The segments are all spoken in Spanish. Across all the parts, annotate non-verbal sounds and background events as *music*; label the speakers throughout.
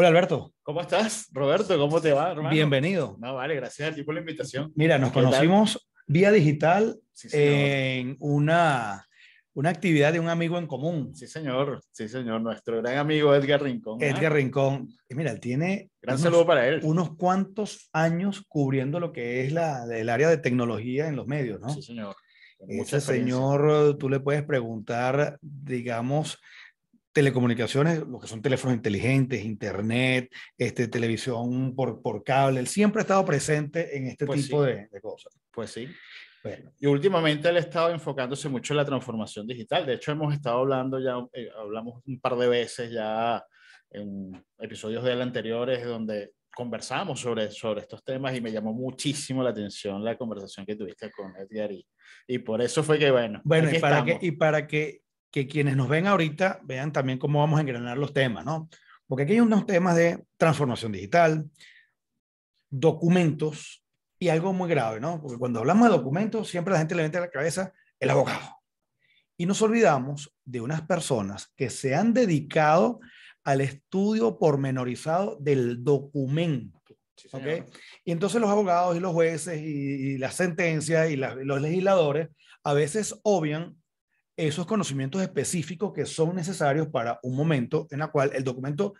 Speaker 1: Hola Alberto.
Speaker 2: ¿Cómo estás, Roberto? ¿Cómo te va, Bienvenido. No, vale, gracias a por la invitación. Mira, nos conocimos
Speaker 1: vía digital en una, una actividad de un amigo en común. Sí, señor. Sí, señor. Nuestro gran amigo Edgar Rincón. ¿ah? Edgar Rincón. mira, tiene... Gran unos, para él. Unos cuantos años cubriendo lo que es la, el área de tecnología en los medios, ¿no? Sí, señor. Ese señor, tú le puedes preguntar, digamos, telecomunicaciones, lo que son teléfonos inteligentes, internet, este, televisión por, por cable, él siempre ha estado presente en este pues tipo de,
Speaker 2: cosas. Pues sí. Y últimamente él ha estado enfocándose mucho en la transformación digital. De hecho, hemos estado hablando ya, eh, hablamos un par de veces ya en episodios de él anteriores donde conversamos sobre, sobre estos temas y me llamó muchísimo la atención la conversación que tuviste con Edgar y, por eso fue que, bueno. Bueno, y para, que, y
Speaker 1: para que que quienes nos ven ahorita vean también cómo vamos a engranar los temas, ¿no? Porque aquí hay unos temas de transformación digital, documentos y algo muy grave, ¿no? Porque cuando hablamos de documentos, siempre la gente le mete a la cabeza el abogado. Y nos olvidamos de unas personas que se han dedicado al estudio pormenorizado del documento. Y entonces los abogados y los jueces y, las sentencias y los legisladores a veces obvian esos conocimientos específicos que son necesarios para un momento en el cual el documento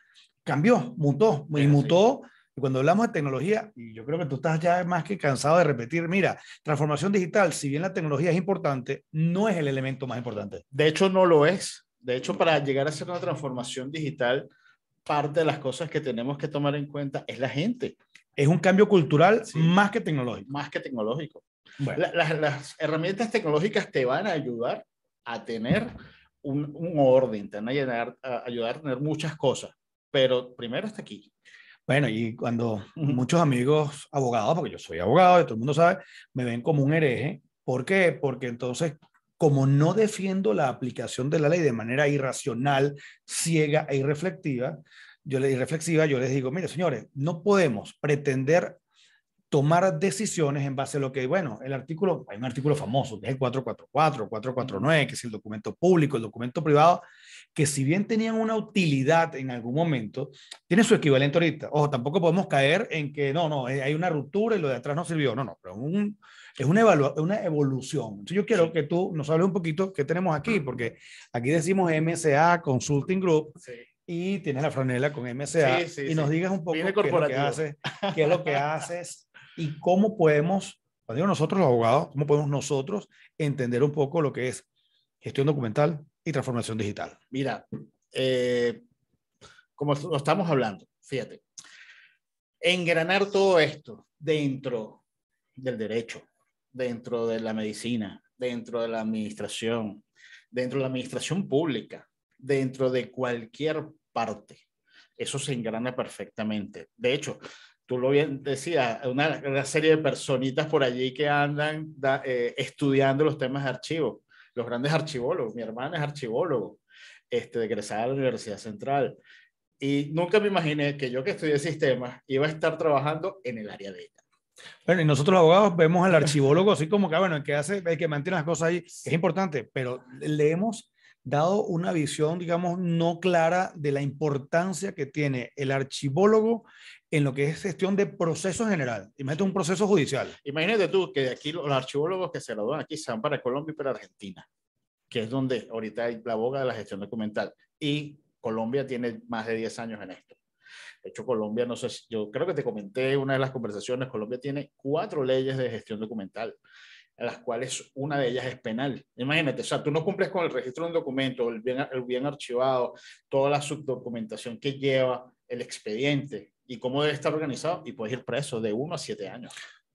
Speaker 1: cambió, mutó, y mutó. Y cuando hablamos de tecnología, y yo creo que tú estás ya más que cansado de repetir, mira, transformación digital, si bien la tecnología es importante, no es el elemento más importante.
Speaker 2: De hecho, no lo es. De hecho, para llegar a hacer una transformación digital, parte de las cosas que tenemos que tomar en cuenta es la gente. Es un cambio cultural más que tecnológico. Más que tecnológico. las herramientas tecnológicas te van a ayudar a tener un, un orden, te van a, a ayudar a tener muchas cosas, pero primero está aquí.
Speaker 1: Bueno, y cuando muchos amigos abogados, porque yo soy abogado, y todo el mundo sabe, me ven como un hereje. ¿Por qué? Porque entonces, como no defiendo la aplicación de la ley de manera irracional, ciega e irreflexiva, yo irreflexiva, yo les digo, mire, señores, no podemos pretender tomar decisiones en base a lo que, bueno, el artículo, hay un artículo famoso, es el 444, 449, que es el documento público, el documento privado, que si bien tenían una utilidad en algún momento, tiene su equivalente ahorita. Ojo, tampoco podemos caer en que no, no, eh, hay una ruptura y lo de atrás no sirvió. No, no, pero es una, una evolución. Entonces yo quiero que tú nos hables un poquito qué tenemos aquí, porque aquí decimos MSA Consulting Group. y tienes la franela con MSA y nos digas un poco qué, lo que haces, qué es lo que haces y cómo podemos, cuando digo nosotros los abogados, cómo podemos nosotros entender un poco lo que es gestión documental y transformación digital.
Speaker 2: Mira, eh, como lo estamos hablando, fíjate, engranar todo esto dentro del derecho, dentro de la medicina, dentro de la administración, dentro de la administración pública, dentro de cualquier parte. Eso se engrana perfectamente. De hecho, tú lo bien decías, una, serie de personitas por allí que andan eh, estudiando los temas de archivo, los grandes archivólogos, mi hermana es archivólogo, este, egresada de la Universidad Central. Y nunca me imaginé que yo que estudié sistemas iba a estar trabajando en el área de ella.
Speaker 1: Bueno, y nosotros los abogados vemos al archivólogo así como que, ah, bueno, el que hace, el que mantiene las cosas ahí, es importante, pero le hemos dado una visión, digamos, no clara de la importancia que tiene el archivólogo en lo que es gestión de proceso general. Imagínate un proceso judicial.
Speaker 2: Imagínate tú que de aquí los archivólogos que se dan aquí se van para Colombia y para Argentina, que es donde ahorita hay la boga de la gestión documental. Y Colombia tiene más de 10 años en esto. De hecho, Colombia, no sé, si, yo creo que te comenté una de las conversaciones, Colombia tiene cuatro leyes de gestión documental, en las cuales una de ellas es penal. Imagínate, o sea, tú no cumples con el registro de un documento, el bien archivado, toda la subdocumentación que lleva el expediente, y cómo debe estar organizado y puedes ir preso de uno a siete años.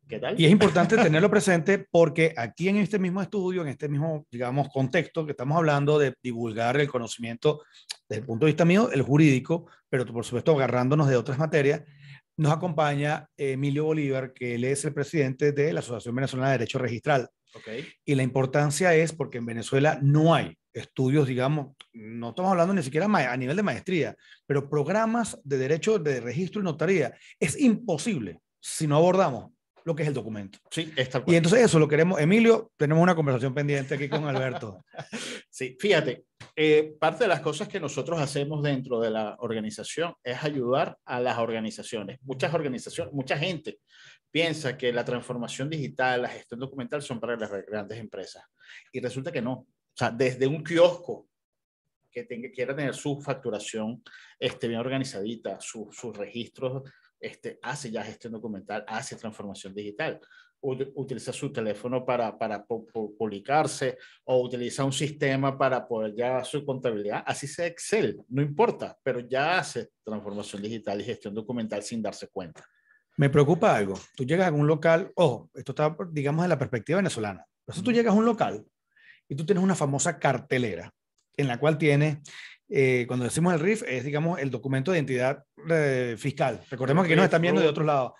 Speaker 2: ¿Qué tal? Y es importante tenerlo
Speaker 1: presente porque aquí en este mismo estudio, en este mismo, digamos, contexto que estamos hablando de divulgar el conocimiento desde el punto de vista mío, el jurídico, pero por supuesto agarrándonos de otras materias, nos acompaña Emilio Bolívar, que él es el presidente de la Asociación Venezolana de Derecho Registral. Okay. Y la importancia es porque en Venezuela no hay estudios, digamos, no estamos hablando ni siquiera a nivel de maestría, pero programas de derecho de registro y notaría, es imposible si no abordamos lo que es el documento.
Speaker 2: Sí, está Y entonces
Speaker 1: eso lo queremos. Emilio, tenemos una conversación pendiente aquí con Alberto. *laughs*
Speaker 2: sí, fíjate, eh, parte de las cosas que nosotros hacemos dentro de la organización es ayudar a las organizaciones. Muchas organizaciones, mucha gente piensa que la transformación digital, la gestión documental son para las grandes empresas. Y resulta que no. O sea, desde un kiosco que quiera tener su facturación este, bien organizadita, sus registros, este, hace ya gestión documental, hace transformación digital. utiliza su teléfono para, para publicarse o utiliza un sistema para poder ya su contabilidad, así se Excel, no importa, pero ya hace transformación digital y gestión documental sin darse cuenta.
Speaker 1: Me preocupa algo. Tú llegas a un local, ojo, esto está, digamos, en la perspectiva venezolana. Entonces tú llegas a un local y tú tienes una famosa cartelera en la cual tiene, eh, cuando decimos el RIF, es digamos el documento de identidad eh, fiscal. Recordemos que no nos están viendo de otro lado.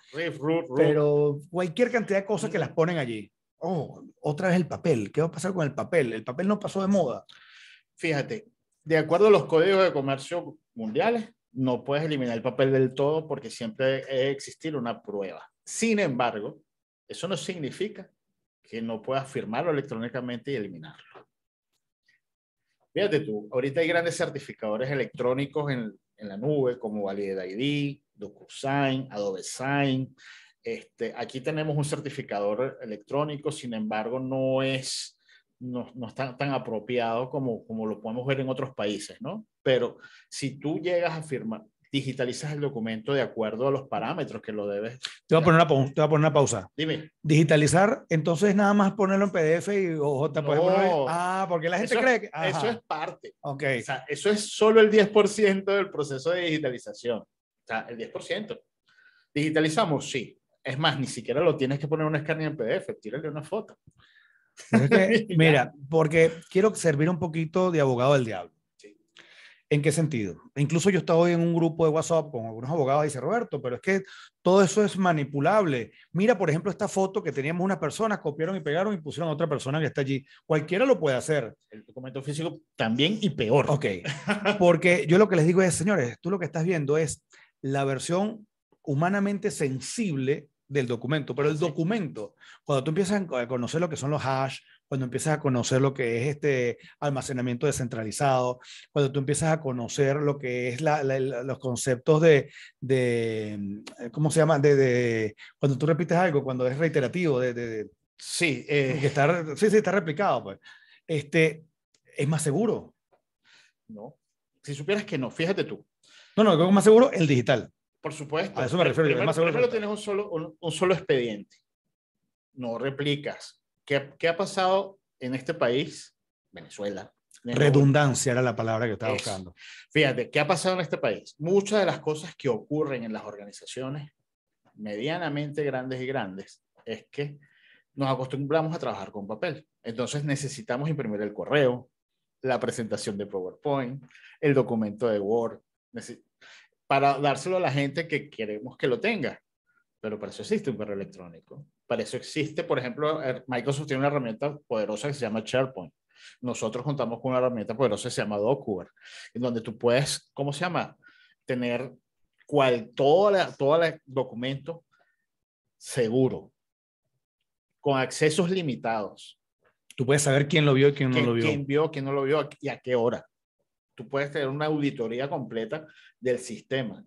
Speaker 2: Pero
Speaker 1: cualquier cantidad de cosas
Speaker 2: que las ponen allí. Oh, otra vez el papel. ¿Qué va a pasar con el papel? El papel no pasó de moda. Fíjate, de acuerdo a los códigos de comercio mundiales, no puedes eliminar el papel del todo porque siempre debe existir una prueba. Sin embargo, eso no significa que no puedas firmarlo electrónicamente y eliminarlo. Fíjate tú, ahorita hay grandes certificadores electrónicos en, en la nube como Valid ID, DocuSign, Adobe Sign. Este, aquí tenemos un certificador electrónico, sin embargo, no es, no, no está tan apropiado como, como lo podemos ver en otros países, ¿no? Pero si tú llegas a firmar, digitalizas el documento de acuerdo a los parámetros que lo debes.
Speaker 1: Te voy a poner una, pausa. Dime. Digitalizar, entonces nada más ponerlo en PDF y Ah,
Speaker 2: porque la gente cree que... Eso es parte. Ok. O sea, eso es solo el 10% del proceso de digitalización. O sea, el 10%. Digitalizamos, sí. Es más, ni siquiera lo tienes que poner un escáner en PDF, tírale una foto.
Speaker 1: *laughs* mira, porque quiero servir un poquito de abogado del diablo. ¿En qué sentido? Incluso yo estaba hoy en un grupo de WhatsApp con algunos abogados dice, Roberto, pero es que todo eso es manipulable. Mira, por ejemplo, esta foto que teníamos una persona, copiaron y pegaron y pusieron a otra persona que está allí. Cualquiera lo puede hacer. El documento
Speaker 2: físico también y peor. Ok,
Speaker 1: porque yo lo que les digo es, señores, tú lo que estás viendo es la versión humanamente sensible del documento, pero el documento, cuando tú empiezas a conocer lo que son los hash, cuando empiezas a conocer lo que es este almacenamiento descentralizado, cuando tú empiezas a conocer lo que es los conceptos de, eh, ¿cómo se llama? De, cuando tú repites algo, cuando es reiterativo, de, sí, eh. *laughs* está, sí, está replicado, pues, este, es más
Speaker 2: seguro. No, si supieras que no, fíjate tú. No, no, es más seguro el digital. Por supuesto. A eso me refiero. Primero, más seguro tienes solo, un solo expediente. No replicas ¿Qué, ha pasado en este país, Venezuela? Este Redundancia
Speaker 1: era la palabra que estaba buscando.
Speaker 2: Fíjate, ¿qué ha pasado en este país? Muchas de las cosas que ocurren en las organizaciones medianamente grandes y grandes es que nos acostumbramos a trabajar con papel. Entonces necesitamos imprimir el correo, la presentación de PowerPoint, el documento de Word, para dárselo a la gente que queremos que lo tenga. Pero para eso existe un correo electrónico. Para eso existe, por ejemplo, eh, Microsoft tiene una herramienta poderosa que se llama SharePoint. Nosotros contamos con una herramienta poderosa que se llama DocuWare, en donde tú puedes, ¿cómo se llama? Tener cual, todo el documento seguro, con accesos limitados.
Speaker 1: Tú puedes saber quién lo vio y quién no lo vio. Quién
Speaker 2: vio, quién no lo vio y a qué hora. Tú puedes tener una auditoría completa del sistema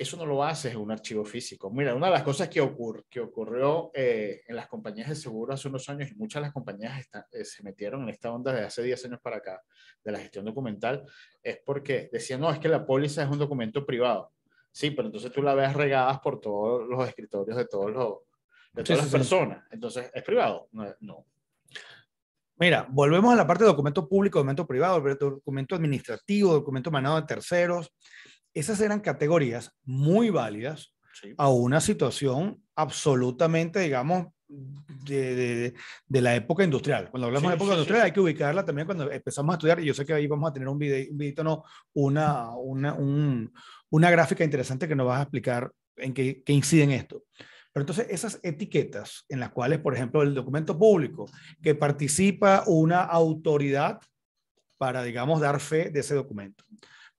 Speaker 2: eso no lo haces en un archivo físico. Mira, una de las cosas que, que ocurrió eh, en las compañías de seguro hace unos años, y muchas de las compañías eh, se metieron en esta onda de hace 10 años para acá, de la gestión documental, es porque decían, no, es que la póliza es un documento privado. Sí, pero entonces tú la ves regadas por todos los escritorios de, todos los, de todas las personas. Entonces, ¿es privado? No, no.
Speaker 1: Mira, volvemos a la parte de documento público, documento privado, documento administrativo, documento manado de terceros esas eran categorías muy válidas a una situación absolutamente, digamos, de, la época industrial. Cuando hablamos de época industrial hay que ubicarla también cuando empezamos a estudiar, y yo sé que ahí vamos a tener un video, no, una, una, una gráfica interesante que nos va a explicar en qué, qué incide en esto. Pero entonces esas etiquetas en las cuales, por ejemplo, el documento público, que participa una autoridad para, digamos, dar fe de ese documento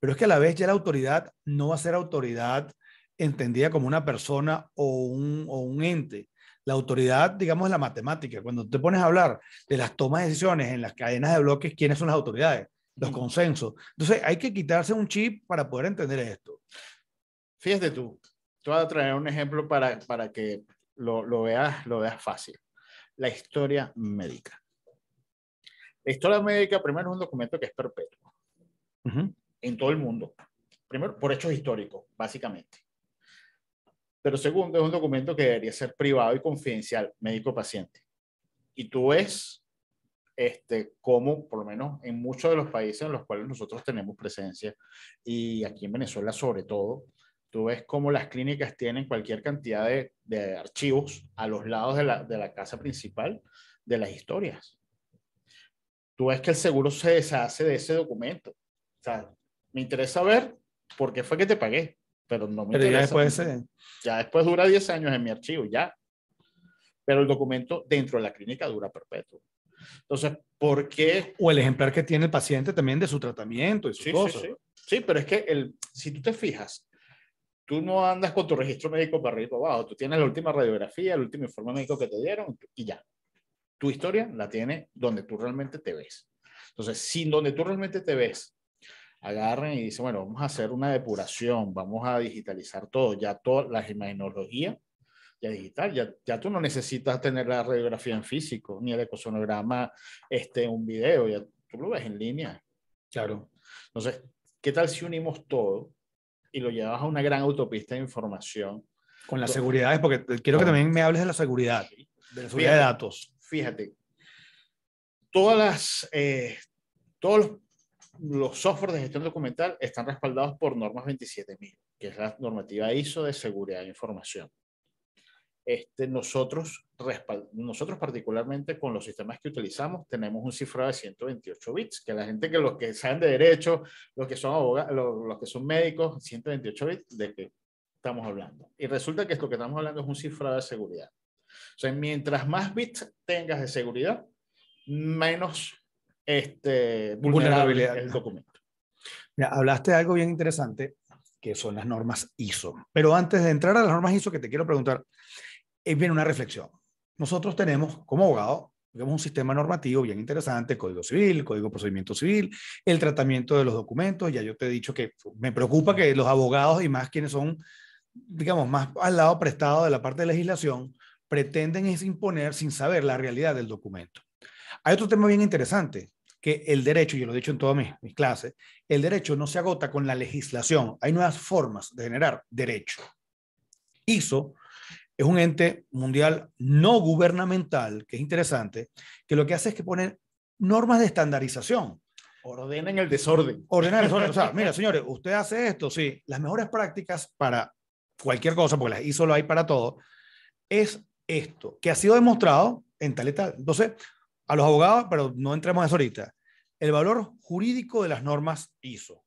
Speaker 1: pero es que a la vez ya la autoridad no va a ser autoridad entendida como una persona o un, ente. La autoridad, digamos, es la matemática. Cuando te pones a hablar de las tomas de decisiones en las cadenas de bloques, ¿quiénes son las
Speaker 2: autoridades? Los
Speaker 1: consensos. Entonces, hay que quitarse un chip para poder entender esto.
Speaker 2: Fíjate tú, te voy a traer un ejemplo para, que lo, veas, lo veas fácil. La historia médica. La historia médica, primero, es un documento que es perpetuo en todo el mundo. Primero, por hechos históricos, básicamente. Pero segundo, es un documento que debería ser privado y confidencial, médico-paciente. Y tú ves este, cómo, por lo menos en muchos de los países en los cuales nosotros tenemos presencia, y aquí en Venezuela sobre todo, tú ves cómo las clínicas tienen cualquier cantidad de, de archivos a los lados de la, de la casa principal de las historias. Tú ves que el seguro se deshace de ese documento. O sea, me interesa ver por qué fue que te pagué, pero no me interesa. Ya después, ya después dura 10 años en mi archivo, ya. Pero el documento dentro de la clínica dura perpetuo. Entonces, ¿por qué? O el ejemplar que tiene el paciente también de su tratamiento y sí, Sí, sí. sí, pero es que el, si tú te fijas, tú no andas con tu registro médico para arriba abajo. Tú tienes la última radiografía, el último informe médico que te dieron y ya. Tu historia la tiene donde tú realmente te ves. Entonces, sin donde tú realmente te ves agarren y dicen, bueno, vamos a hacer una depuración, vamos a digitalizar todo, ya toda las imagenología ya digital, ya, ya tú no necesitas tener la radiografía en físico, ni el ecosonograma este, un video, ya tú lo ves en línea. Claro. Entonces, ¿qué tal si unimos todo y lo llevas a una gran autopista de información?
Speaker 1: Con las seguridad seguridades,
Speaker 2: porque quiero que también me hables de la seguridad, de la seguridad de datos. Fíjate, todas las, eh, todos los los software de gestión documental están respaldados por normas 27000, que es la normativa ISO de seguridad de información. Este, nosotros, nosotros particularmente con los sistemas que utilizamos tenemos un cifrado de 128 bits, que la gente que los que saben de derecho, los que son abogados, los, que son médicos, 128 bits, ¿de qué estamos hablando? Y resulta que esto que estamos hablando es un cifrado de seguridad. O sea, mientras más bits tengas de seguridad, menos este, vulnerabilidad del documento.
Speaker 1: hablaste de algo bien interesante, que son las normas ISO. Pero antes de entrar a las normas ISO, que te quiero preguntar, eh, viene una reflexión. Nosotros tenemos, como abogado, tenemos un sistema normativo bien interesante, Código Civil, Código de Procedimiento Civil, el tratamiento de los documentos. Ya yo te he dicho que me preocupa que los abogados y más quienes son, digamos, más al lado prestado de la parte de legislación, pretenden es imponer sin saber la realidad del documento. Hay otro tema bien interesante, que el derecho, yo lo he dicho en todas mis, clases, el derecho no se agota con la legislación, hay nuevas formas de generar derecho. ISO es un ente mundial no gubernamental, que es interesante, que lo que hace es que pone normas de estandarización. Ordenen el desorden. Ordenen el desorden. O sea, *laughs* mira, señores, usted hace esto, sí. Las mejores prácticas para cualquier cosa, porque las ISO lo hay para todo, es esto, que ha sido demostrado en tal y tal. Entonces, a los abogados, pero no entremos a eso ahorita, el valor jurídico de las normas ISO,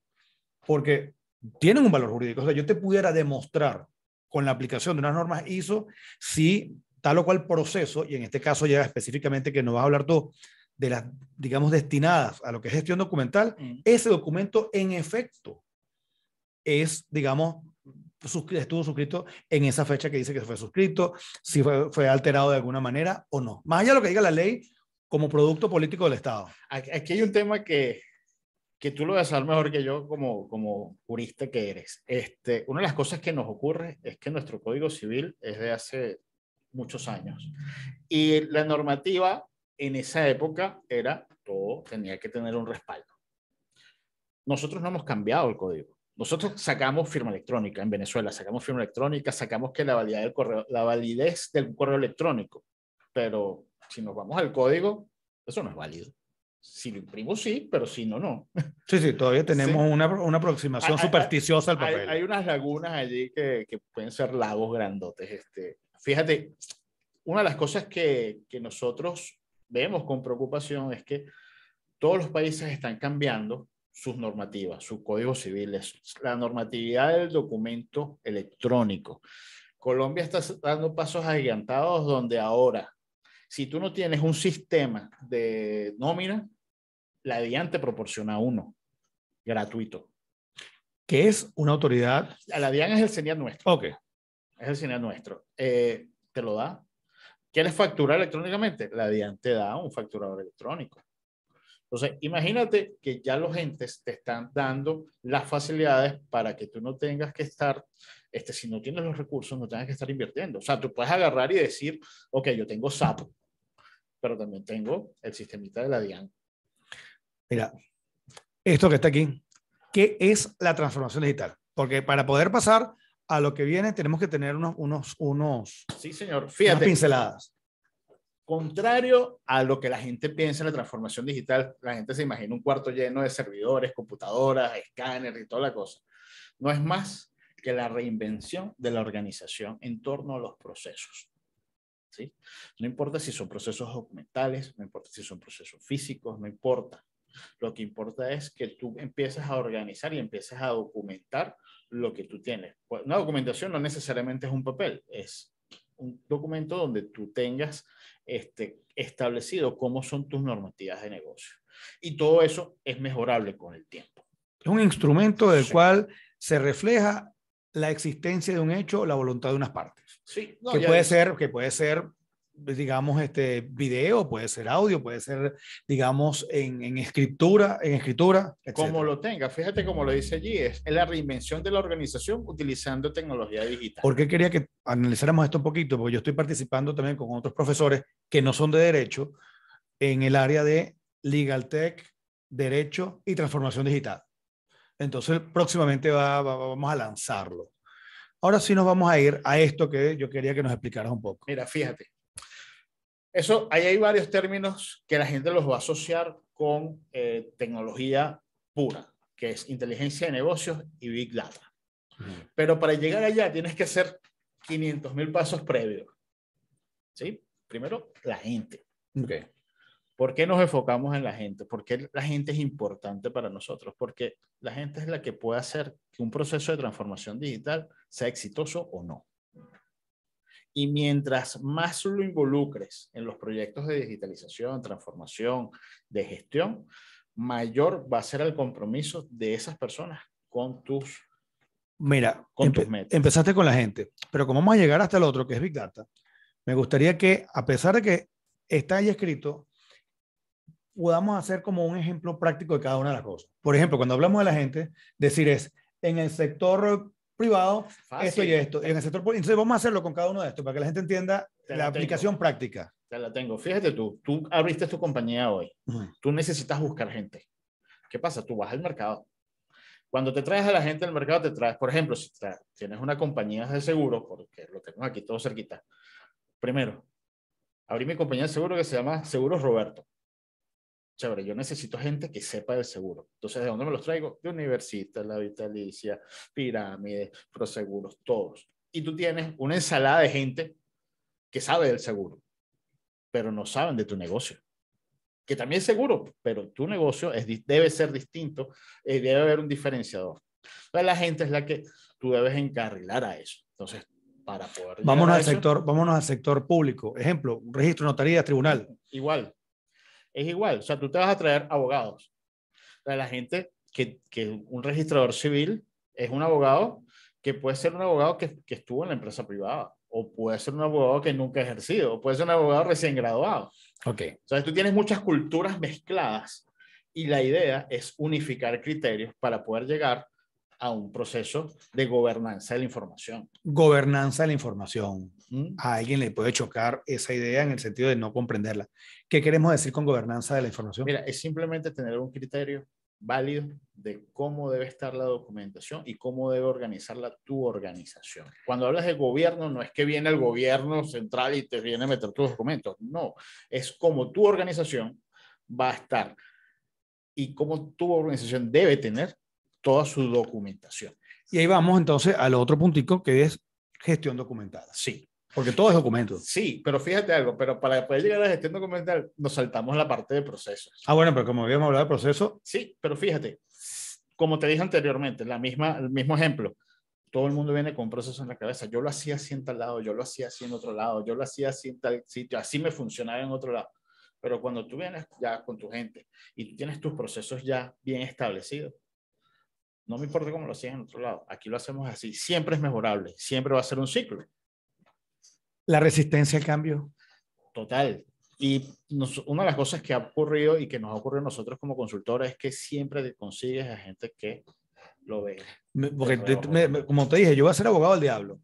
Speaker 1: porque tienen un valor jurídico. O sea, yo te pudiera demostrar con la aplicación de unas normas ISO si tal o cual proceso, y en este caso ya específicamente que nos vas a hablar tú, de las, digamos, destinadas a lo que es gestión documental, mm. ese documento en efecto es, digamos, estuvo suscrito en esa fecha que dice que fue suscrito, si fue, fue, alterado de alguna
Speaker 2: manera o no. Más allá de lo que diga la ley como producto político del Estado. Aquí hay un tema que, que tú lo vas a saber mejor que yo como, como jurista que eres. Este, una de las cosas que nos ocurre es que nuestro Código Civil es de hace muchos años y la normativa en esa época era todo tenía que tener un respaldo. Nosotros no hemos cambiado el código. Nosotros sacamos firma electrónica en Venezuela, sacamos firma electrónica, sacamos que la validez del correo, la validez del correo electrónico, pero si nos vamos al código, eso no es válido. Si lo imprimo, sí, pero si no, no.
Speaker 1: Sí, sí, todavía tenemos Una, una, aproximación supersticiosa al papel.
Speaker 2: Hay, unas lagunas allí que, que, pueden ser lagos grandotes. Este. Fíjate, una de las cosas que, que nosotros vemos con preocupación es que todos los países están cambiando sus normativas, sus códigos civiles, la normatividad del documento electrónico. Colombia está dando pasos agigantados donde ahora si tú no tienes un sistema de nómina, la DIAN te proporciona uno gratuito. ¿Qué es una autoridad? La DIAN es el señal nuestro. Ok. Es el señal nuestro. Eh, te lo da. ¿Quieres facturar electrónicamente? La DIAN te da un facturador electrónico. Entonces, imagínate que ya los entes te están dando las facilidades para que tú no tengas que estar, este, si no tienes los recursos, no tengas que estar invirtiendo. O sea, tú puedes agarrar y decir, ok, yo tengo SAP, pero también tengo el sistemita de la DIAN.
Speaker 1: Mira, esto que está aquí, ¿qué es la transformación digital? Porque para poder pasar a lo que viene tenemos que tener unos, unos, unos
Speaker 2: sí, señor. Fíjate, pinceladas. Contrario a lo que la gente piensa en la transformación digital, la gente se imagina un cuarto lleno de servidores, computadoras, escáneres y toda la cosa. No es más que la reinvención de la organización en torno a los procesos. No importa si son procesos documentales no importa si son procesos físicos, no importa. Lo que importa es que tú empieces a organizar y empieces a documentar lo que tú tienes. Pues, una documentación no necesariamente es un papel, es un documento donde tú tengas este, establecido cómo son tus normativas de negocio. Y todo eso es mejorable con el tiempo.
Speaker 1: Es un instrumento del cual se refleja la existencia de un hecho o la voluntad de unas partes que, puede ser, que puede ser digamos, este video, puede ser audio, puede ser, digamos, en, en escritura, en escritura. Como
Speaker 2: lo tenga, fíjate como lo dice allí, es la reinvención de la organización utilizando tecnología digital. Porque
Speaker 1: quería que analizáramos esto un poquito, porque yo estoy participando también con otros profesores que no son de derecho en el área de legal tech, derecho y transformación digital. Entonces, próximamente va, vamos a lanzarlo. Ahora sí nos vamos a ir a esto que yo quería que nos explicaras un poco.
Speaker 2: Mira, fíjate. Eso, ahí hay varios términos que la gente los va a asociar con eh, tecnología pura, que es inteligencia de negocios y Big Data. Pero para llegar allá tienes que hacer 500 mil pasos previos. ¿Sí? Primero, la gente. Okay. ¿Por qué nos enfocamos en la gente? ¿Por qué la gente es importante para nosotros? Porque la gente es la que puede hacer que un proceso de transformación digital sea exitoso o no. Y mientras más lo involucres en los proyectos de digitalización, transformación, de gestión, mayor va a ser el compromiso de esas personas con tus
Speaker 1: Mira, con tus metas. empezaste con la gente, pero como vamos a llegar hasta el otro, que es Big Data, me gustaría que, a pesar de que está ahí escrito, podamos hacer como un ejemplo práctico de cada una de las cosas. Por ejemplo, cuando hablamos de la gente, decir es, en el sector privado, esto y esto, en el sector Entonces vamos a hacerlo con cada uno de estos, para que la gente entienda la, aplicación práctica.
Speaker 2: Ya la tengo. Fíjate tú, tú abriste tu compañía hoy. Tú necesitas buscar gente. ¿Qué pasa? Tú vas al mercado. Cuando te traes a la gente al mercado, te traes, por ejemplo, si tienes una compañía de seguro, porque lo tenemos aquí todo cerquita. Primero, abrí mi compañía de seguro que se llama Seguros Roberto chévere, yo necesito gente que sepa del seguro. Entonces, ¿de dónde me los traigo? De Universitas, La Vitalicia, Pirámides, Proseguros, todos. Y tú tienes una ensalada de gente que sabe del seguro, pero no saben de tu negocio. Que también es seguro, pero tu negocio es, debe ser distinto, y eh, debe haber un diferenciador. Entonces, la gente es la que tú debes encarrilar a eso. Entonces, para poder. Vámonos al, sector,
Speaker 1: vámonos al sector público. Ejemplo, registro, notaría, tribunal.
Speaker 2: Igual, es igual. O sea, tú te vas a traer abogados. O la gente que, que, un registrador civil es un abogado que puede ser un abogado que, que, estuvo en la empresa privada, o puede ser un abogado que nunca ha ejercido, o puede ser un abogado recién graduado. Ok. O sea, tú tienes muchas culturas mezcladas y la idea es unificar criterios para poder llegar a un proceso de gobernanza de la información.
Speaker 1: Gobernanza de la información a alguien le puede chocar esa idea en el sentido de no comprenderla. ¿Qué queremos decir con gobernanza de la información? Mira,
Speaker 2: es simplemente tener un criterio válido de cómo debe estar la documentación y cómo debe organizarla tu organización. Cuando hablas de gobierno, no es que viene el gobierno central y te viene a meter los documentos, no, es cómo tu organización va a estar y cómo tu organización debe tener toda su documentación.
Speaker 1: Y ahí vamos entonces al otro puntico que es gestión documentada. Sí. Porque todo es documento.
Speaker 2: Sí, pero fíjate algo, pero para poder llegar a la gestión documental nos saltamos la parte de procesos. Ah, bueno, pero como habíamos hablado de proceso. Sí, pero fíjate, como te dije anteriormente, la misma, el mismo ejemplo, todo el mundo viene con procesos en la cabeza. Yo lo hacía así en tal lado, yo lo hacía así en otro lado, yo lo hacía así en tal sitio, así me funcionaba en otro lado. Pero cuando tú vienes ya con tu gente y tienes tus procesos ya bien establecidos, no me importa cómo lo hacías en otro lado, aquí lo hacemos así, siempre es mejorable, siempre va a ser un ciclo.
Speaker 1: La resistencia al cambio.
Speaker 2: Total. Y una de las cosas que ha ocurrido y que nos ha ocurrido a nosotros como consultores es que siempre te consigues a gente que lo ve.
Speaker 1: porque como te dije, yo voy a ser abogado del diablo.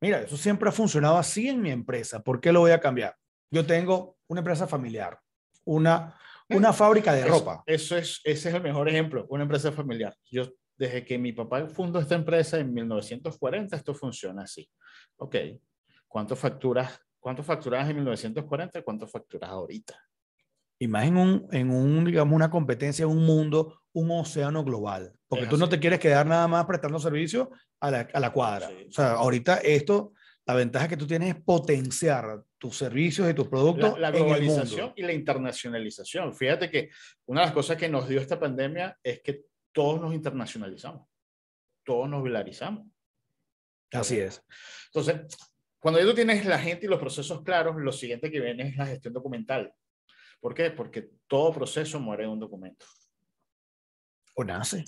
Speaker 1: Mira, eso siempre ha funcionado así en mi empresa. ¿Por qué lo voy a cambiar? Yo tengo una empresa familiar, una, eh, una fábrica de ropa.
Speaker 2: Eso, es, ese es el mejor ejemplo, una empresa familiar. Yo, desde que mi papá fundó esta empresa en 1940, esto funciona así. Ok, ¿Cuánto facturas, cuánto facturas en 1940 y cuánto facturas ahorita?
Speaker 1: Y en un, en un, digamos, una competencia, un mundo, un océano global. Porque tú no te quieres quedar nada más prestando servicio a la, a la cuadra. O sea, ahorita esto, la ventaja que tú tienes es potenciar tus servicios y tus productos. La, globalización
Speaker 2: y la internacionalización. Fíjate que una de las cosas que nos dio esta pandemia es que todos nos internacionalizamos, todos nos vilarizamos. Así es. Entonces, cuando tú tienes la gente y los procesos claros, lo siguiente que viene es la gestión documental. ¿Por qué? Porque todo proceso muere en un documento.
Speaker 1: O nace.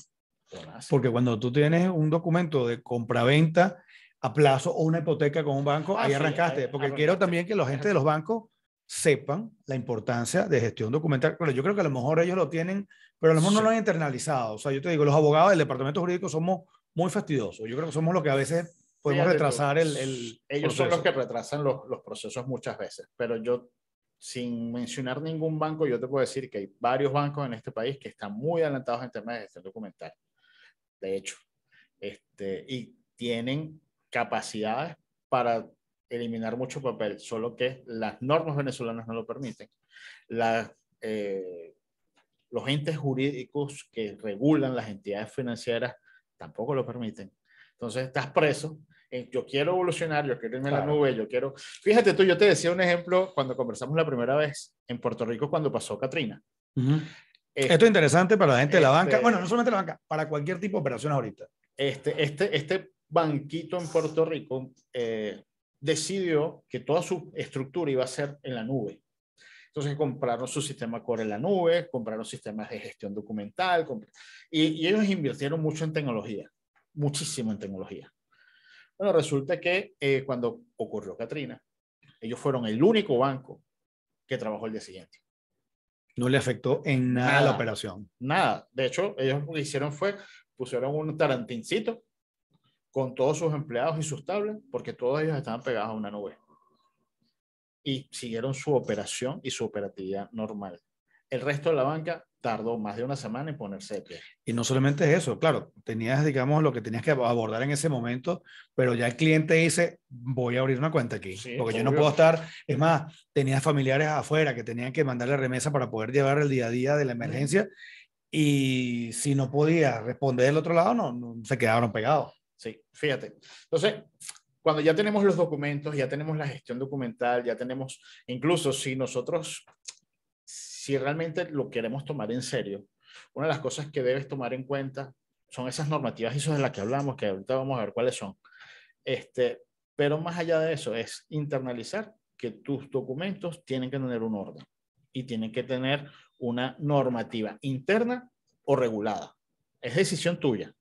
Speaker 1: Porque cuando tú tienes un documento de compraventa a plazo o una hipoteca con un banco, ah, ahí arrancaste. porque quiero también que la gente de los bancos sepan la importancia de gestión documental. pero yo creo que a lo mejor ellos lo tienen, pero a lo mejor no lo han internalizado. O sea, yo te digo, los abogados del departamento jurídico somos muy fastidiosos. Yo creo que somos los que a veces
Speaker 2: podemos retrasar el, el Ellos son los que retrasan los, procesos muchas veces, pero yo, sin mencionar ningún banco, yo te puedo decir que hay varios bancos en este país que están muy adelantados en temas de gestión documental. De hecho, este, y tienen capacidades para eliminar mucho papel, solo que las normas venezolanas no lo permiten. la eh, los entes jurídicos que regulan las entidades financieras tampoco lo permiten. Entonces estás preso yo quiero evolucionar, yo quiero irme a la nube, yo quiero... Fíjate tú, yo te decía un ejemplo cuando conversamos la primera vez en Puerto Rico cuando pasó Katrina.
Speaker 1: Eh, Esto es interesante para la gente de la banca, este bueno, no solamente
Speaker 2: la banca, para cualquier tipo de operación ahorita. Este, este, este banquito en Puerto Rico eh, decidió que toda su estructura iba a ser en la nube. Entonces compraron su sistema core en la nube, compraron sistemas de gestión documental, y ellos invirtieron mucho en tecnología, muchísimo en tecnología. Bueno, resulta que eh, cuando ocurrió Katrina, ellos fueron el único banco que trabajó el día siguiente.
Speaker 1: No le afectó en nada, nada, la operación.
Speaker 2: Nada. De hecho, ellos lo que hicieron fue pusieron un tarantincito con todos sus empleados y sus tablets, porque todos ellos estaban pegados a una nube. Y siguieron su operación y su operatividad normal. El resto de la banca tardó más de una semana en ponerse pie. Y no solamente eso, claro, tenías, digamos, lo que tenías que abordar en ese momento,
Speaker 1: pero ya el cliente dice, voy a abrir una cuenta aquí, porque yo no puedo estar, es más, tenías familiares afuera que tenían que mandarle remesa para poder llevar el día a día de la emergencia, y
Speaker 2: si no podía responder del otro lado, no, no se quedaron pegados. Sí, fíjate. Entonces, cuando ya tenemos los documentos, ya tenemos la gestión documental, ya tenemos, incluso si nosotros si realmente lo queremos tomar en serio, una de las cosas que debes tomar en cuenta son esas normativas y eso de las que hablamos, que ahorita vamos a ver cuáles son. Este, pero más allá de eso, es internalizar que tus documentos tienen que tener un orden y tienen que tener una normativa interna o regulada. Es decisión tuya,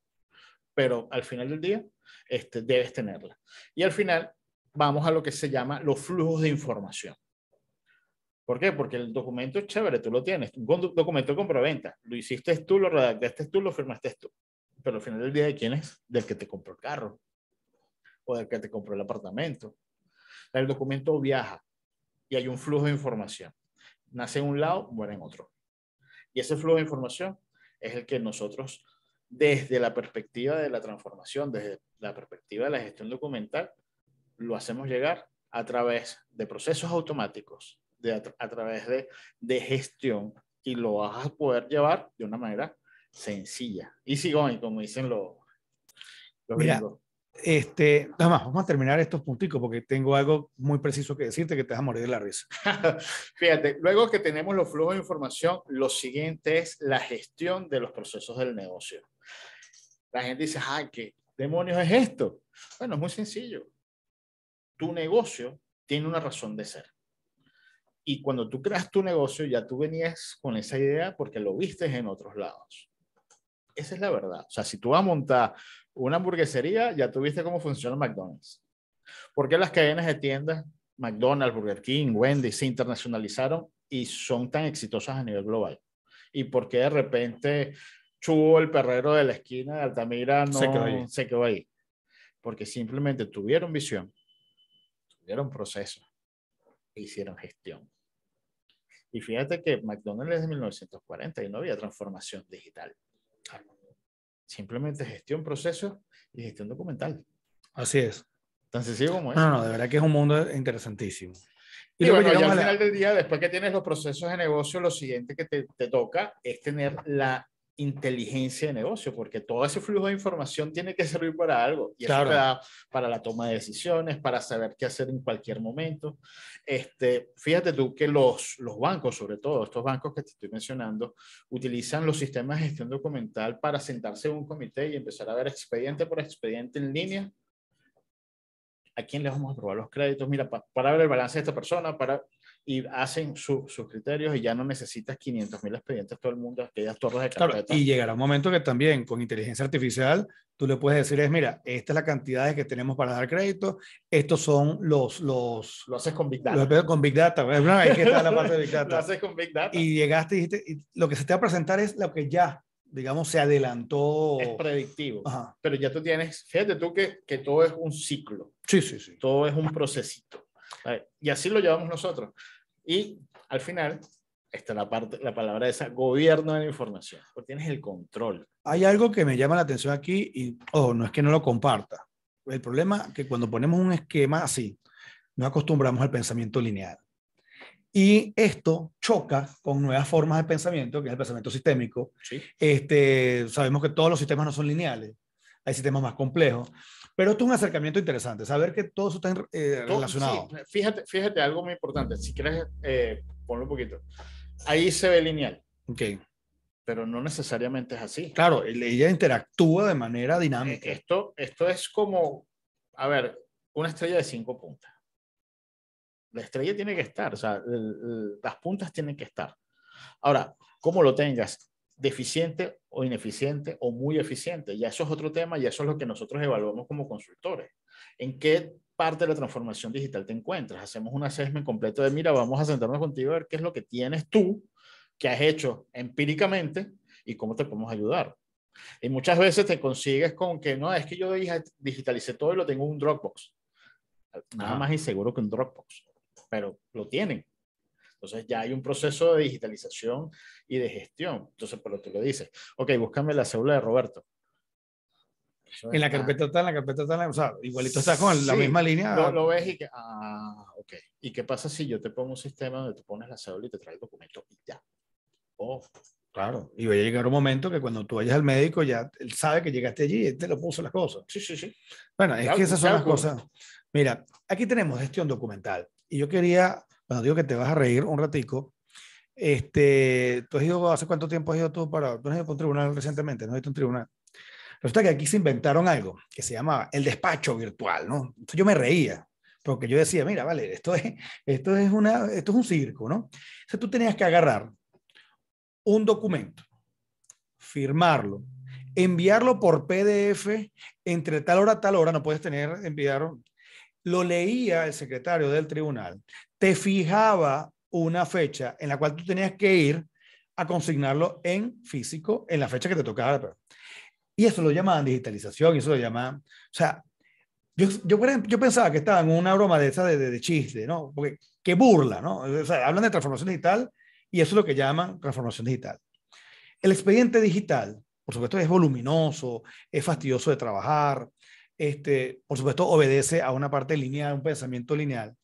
Speaker 2: pero al final del día este, debes tenerla. Y al final vamos a lo que se llama los flujos de información. ¿Por qué? Porque el documento es chévere, tú lo tienes. Un documento de compraventa. Lo hiciste tú, lo redactaste tú, lo firmaste tú. Pero al final del día, ¿de quién es? Del que te compró el carro. O del que te compró el apartamento. El documento viaja y hay un flujo de información. Nace en un lado, muere en otro. Y ese flujo de información es el que nosotros, desde la perspectiva de la transformación, desde la perspectiva de la gestión documental, lo hacemos llegar a través de procesos automáticos a, través de, de, gestión y lo vas a poder llevar de una manera sencilla. Easy going, como dicen los, los
Speaker 1: Este, nada más, vamos a terminar estos punticos porque tengo algo muy preciso que decirte que te vas a morir de la risa.
Speaker 2: *laughs* Fíjate, luego que tenemos los flujos de información, lo siguiente es la gestión de los procesos del negocio. La gente dice, ay, ¿qué demonios es esto? Bueno, es muy sencillo. Tu negocio tiene una razón de ser. Y cuando tú creas tu negocio, ya tú venías con esa idea porque lo viste en otros lados. Esa es la verdad. O sea, si tú vas a montar una hamburguesería, ya tuviste cómo funciona McDonald's. ¿Por qué las cadenas de tiendas, McDonald's, Burger King, Wendy's, se internacionalizaron y son tan exitosas a nivel global? ¿Y por qué de repente Chubo, el perrero de la esquina de Altamira, no se quedó ahí? ahí? Porque simplemente tuvieron visión, tuvieron proceso e hicieron gestión. Y fíjate que McDonald's es de 1940 y no había transformación digital. Simplemente gestión procesos y gestión documental. Así
Speaker 1: es. Tan sencillo como es. No, no, de verdad que es un mundo interesantísimo. Y, bueno, ya al final
Speaker 2: del día, después que tienes los procesos de negocio, lo siguiente que te, te toca es tener la inteligencia de negocio, porque todo ese flujo de información tiene que servir para algo, y eso para la toma de decisiones, para saber qué hacer en cualquier momento. Este, fíjate tú que los, los bancos, sobre todo estos bancos que te estoy mencionando, utilizan los sistemas de gestión documental para sentarse en un comité y empezar a ver expediente por expediente en línea. ¿A quién le vamos a aprobar los créditos? Mira, para ver el balance de esta persona, para y hacen sus criterios y ya no necesitas 500 mil expedientes todo el mundo, aquellas torres de carpetas. y llegará
Speaker 1: un momento que también con inteligencia artificial tú le puedes decir es, mira, esta es la cantidad que tenemos para dar crédito, estos son los... los lo haces con Big Data. Lo con Big Data, una vez que está la parte de Big *laughs* Data. lo haces con Big Data. Y llegaste y dijiste, lo que se te va a presentar es lo que ya, digamos,
Speaker 2: se adelantó. Es predictivo. Pero ya tú tienes, fíjate tú que, que todo es un ciclo. Sí, sí, sí. Todo es un procesito. Y así lo llevamos nosotros. Y al final, está la, parte, la palabra esa, gobierno de la información, porque tienes el control.
Speaker 1: Hay algo que me llama la atención aquí y, ojo, no es que no lo comparta. El problema es que cuando ponemos un esquema así, nos acostumbramos al pensamiento lineal. Y esto choca con nuevas formas de pensamiento, que es el pensamiento sistémico. Este, sabemos que todos los sistemas no son lineales, hay sistemas más complejos. Pero esto es un acercamiento interesante,
Speaker 2: saber que todo eso está
Speaker 1: eh, relacionado.
Speaker 2: fíjate, fíjate algo muy importante, si quieres eh, ponlo un poquito. Ahí se ve lineal. Ok. Pero no necesariamente es así. Claro, ella interactúa de manera eh, dinámica. Esto, esto es como, a ver, una estrella de cinco puntas. La estrella tiene que estar, o sea, las puntas tienen que estar. Ahora, cómo lo tengas, deficiente o ineficiente o muy eficiente. Ya eso es otro tema y eso es lo que nosotros evaluamos como consultores. ¿En qué parte de la transformación digital te encuentras? Hacemos un assessment completo de, mira, vamos a sentarnos contigo a ver qué es lo que tienes tú, que has hecho empíricamente y cómo te podemos ayudar. Y muchas veces te consigues con que, no, es que yo digitalicé todo y lo tengo en un Dropbox. Nada más más inseguro que un Dropbox, pero lo tienen. Entonces ya hay un proceso de digitalización y de gestión. Entonces, por lo que lo dices, ok, búscame la cédula de Roberto. en la carpeta está, en la carpeta está, o sea, igualito estás con la misma línea. Lo, ves y que, ah, ok. ¿Y qué pasa si yo te pongo un sistema donde tú pones la cédula y te trae el documento y ya? Oh,
Speaker 1: Claro, y va a llegar un momento que cuando tú vayas al médico ya él sabe que llegaste allí y te lo puso las cosas. Sí, sí, sí. Bueno, es que esas son las cosas. Mira, aquí tenemos gestión documental y yo quería bueno, digo que te vas a reír un ratico. Este, tú has ido, ¿hace cuánto tiempo has ido tú para, tú has ido para un tribunal recientemente? ¿No has a un tribunal? Resulta que aquí se inventaron algo que se llamaba el despacho virtual, ¿no? Entonces yo me reía, porque yo decía, mira, vale, esto es, esto es, una, esto es un circo, ¿no? Entonces tú tenías que agarrar un documento, firmarlo, enviarlo por PDF entre tal hora a tal hora, no puedes tener, enviaron lo leía el secretario del tribunal, te fijaba una fecha en la cual tú tenías que ir a consignarlo en físico en la fecha que te tocaba. Y eso lo llamaban digitalización, y eso lo llamaban... O sea, yo, yo, pensaba que estaba en una broma de esa de, de, chiste, ¿no? Porque que burla, ¿no? O sea, hablan de transformación digital y eso es lo que llaman transformación digital. El expediente digital, por supuesto, es voluminoso, es fastidioso de trabajar, este, por supuesto, obedece a una parte lineal, un pensamiento lineal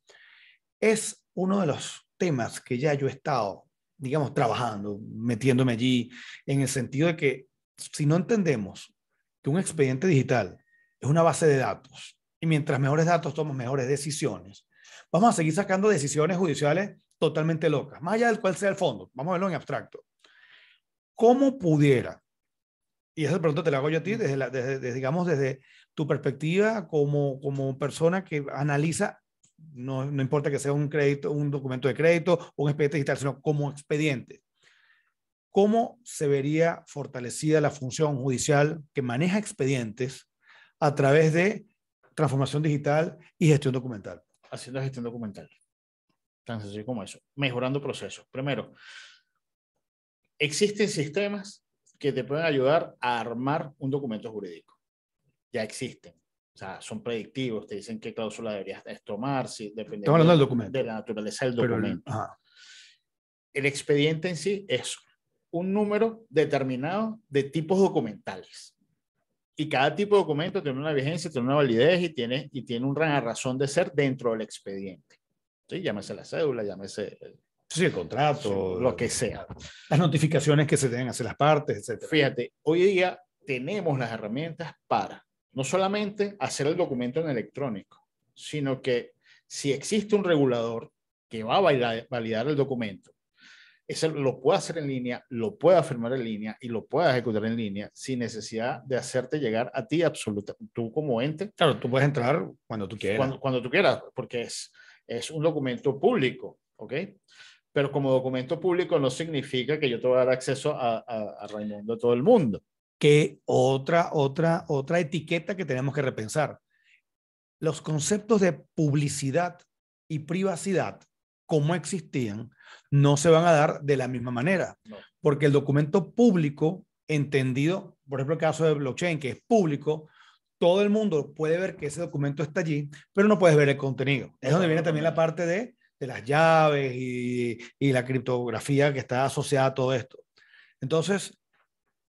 Speaker 1: es uno de los temas que ya yo he estado, digamos, trabajando, metiéndome allí, en el sentido de que si no entendemos que un expediente digital es una base de datos, y mientras mejores datos tomamos mejores decisiones, vamos a seguir sacando decisiones judiciales totalmente locas, más allá del cual sea el fondo, vamos a verlo en abstracto. ¿Cómo pudiera, y esa pregunta te la hago yo a ti, desde, desde digamos, desde tu perspectiva como, como persona que analiza no, importa que sea un crédito, un documento de crédito, o un expediente digital, sino como expediente. ¿Cómo se vería fortalecida la función judicial que maneja expedientes a través de transformación digital y gestión documental?
Speaker 2: Haciendo gestión documental. Tan sencillo como eso. Mejorando procesos. Primero, existen sistemas que te pueden ayudar a armar un documento jurídico. Ya existen. O sea, son predictivos, te dicen qué cláusula deberías tomar, si depende de la naturaleza del documento. el expediente en sí es un número determinado de tipos documentales. Y cada tipo de documento tiene una vigencia, tiene una validez y tiene, y tiene una razón de ser dentro del expediente. Llámese la cédula, llámese el, contrato, lo que sea. Las notificaciones que se deben hacer las partes, etc. Fíjate, hoy día tenemos las herramientas para no solamente hacer el documento en electrónico, sino que si existe un regulador que va a validar el documento, eso lo puede hacer en línea, lo puede firmar en línea y lo puede ejecutar en línea sin necesidad de hacerte llegar a ti absoluta, tú como ente. Claro, tú puedes entrar cuando tú quieras. Cuando, tú quieras, porque es, es un documento público, ¿ok? Pero como documento público no significa que yo te voy a dar acceso a, a, a a todo el mundo que otra, otra, otra etiqueta que tenemos que repensar.
Speaker 1: Los conceptos de publicidad y privacidad, como existían, no se van a dar de la misma manera, porque el documento público, entendido, por ejemplo, el caso de blockchain, que es público, todo el mundo puede ver que ese documento está allí, pero no puedes ver el contenido. Es donde viene también la parte de, de las llaves y, y la criptografía que está asociada a todo esto. Entonces,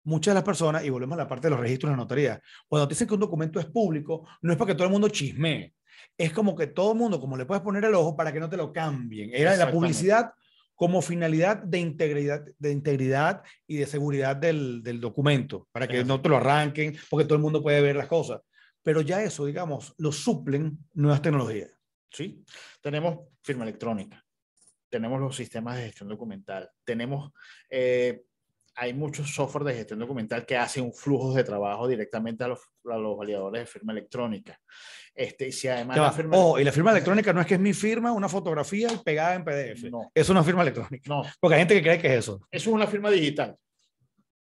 Speaker 1: muchas de las personas, y volvemos a la parte de los registros de la notaría, cuando te dicen que un documento es público, no es para que todo el mundo chisme, es como que todo el mundo, como le puedes poner el ojo para que no te lo cambien. Era la publicidad como finalidad de integridad, de integridad y de seguridad del, documento, para que no te lo arranquen, porque todo el mundo puede ver las cosas. Pero ya eso, digamos, lo suplen nuevas tecnologías.
Speaker 2: Sí, tenemos firma electrónica, tenemos los sistemas de gestión documental, tenemos eh, hay muchos software de gestión documental que hacen un flujo de trabajo directamente a los, a validadores de firma electrónica. Este, si además oh, y la firma electrónica
Speaker 1: no es que es mi firma, una fotografía pegada en PDF. es una firma electrónica. No. Porque hay gente que cree que es eso.
Speaker 2: Eso es una firma digital.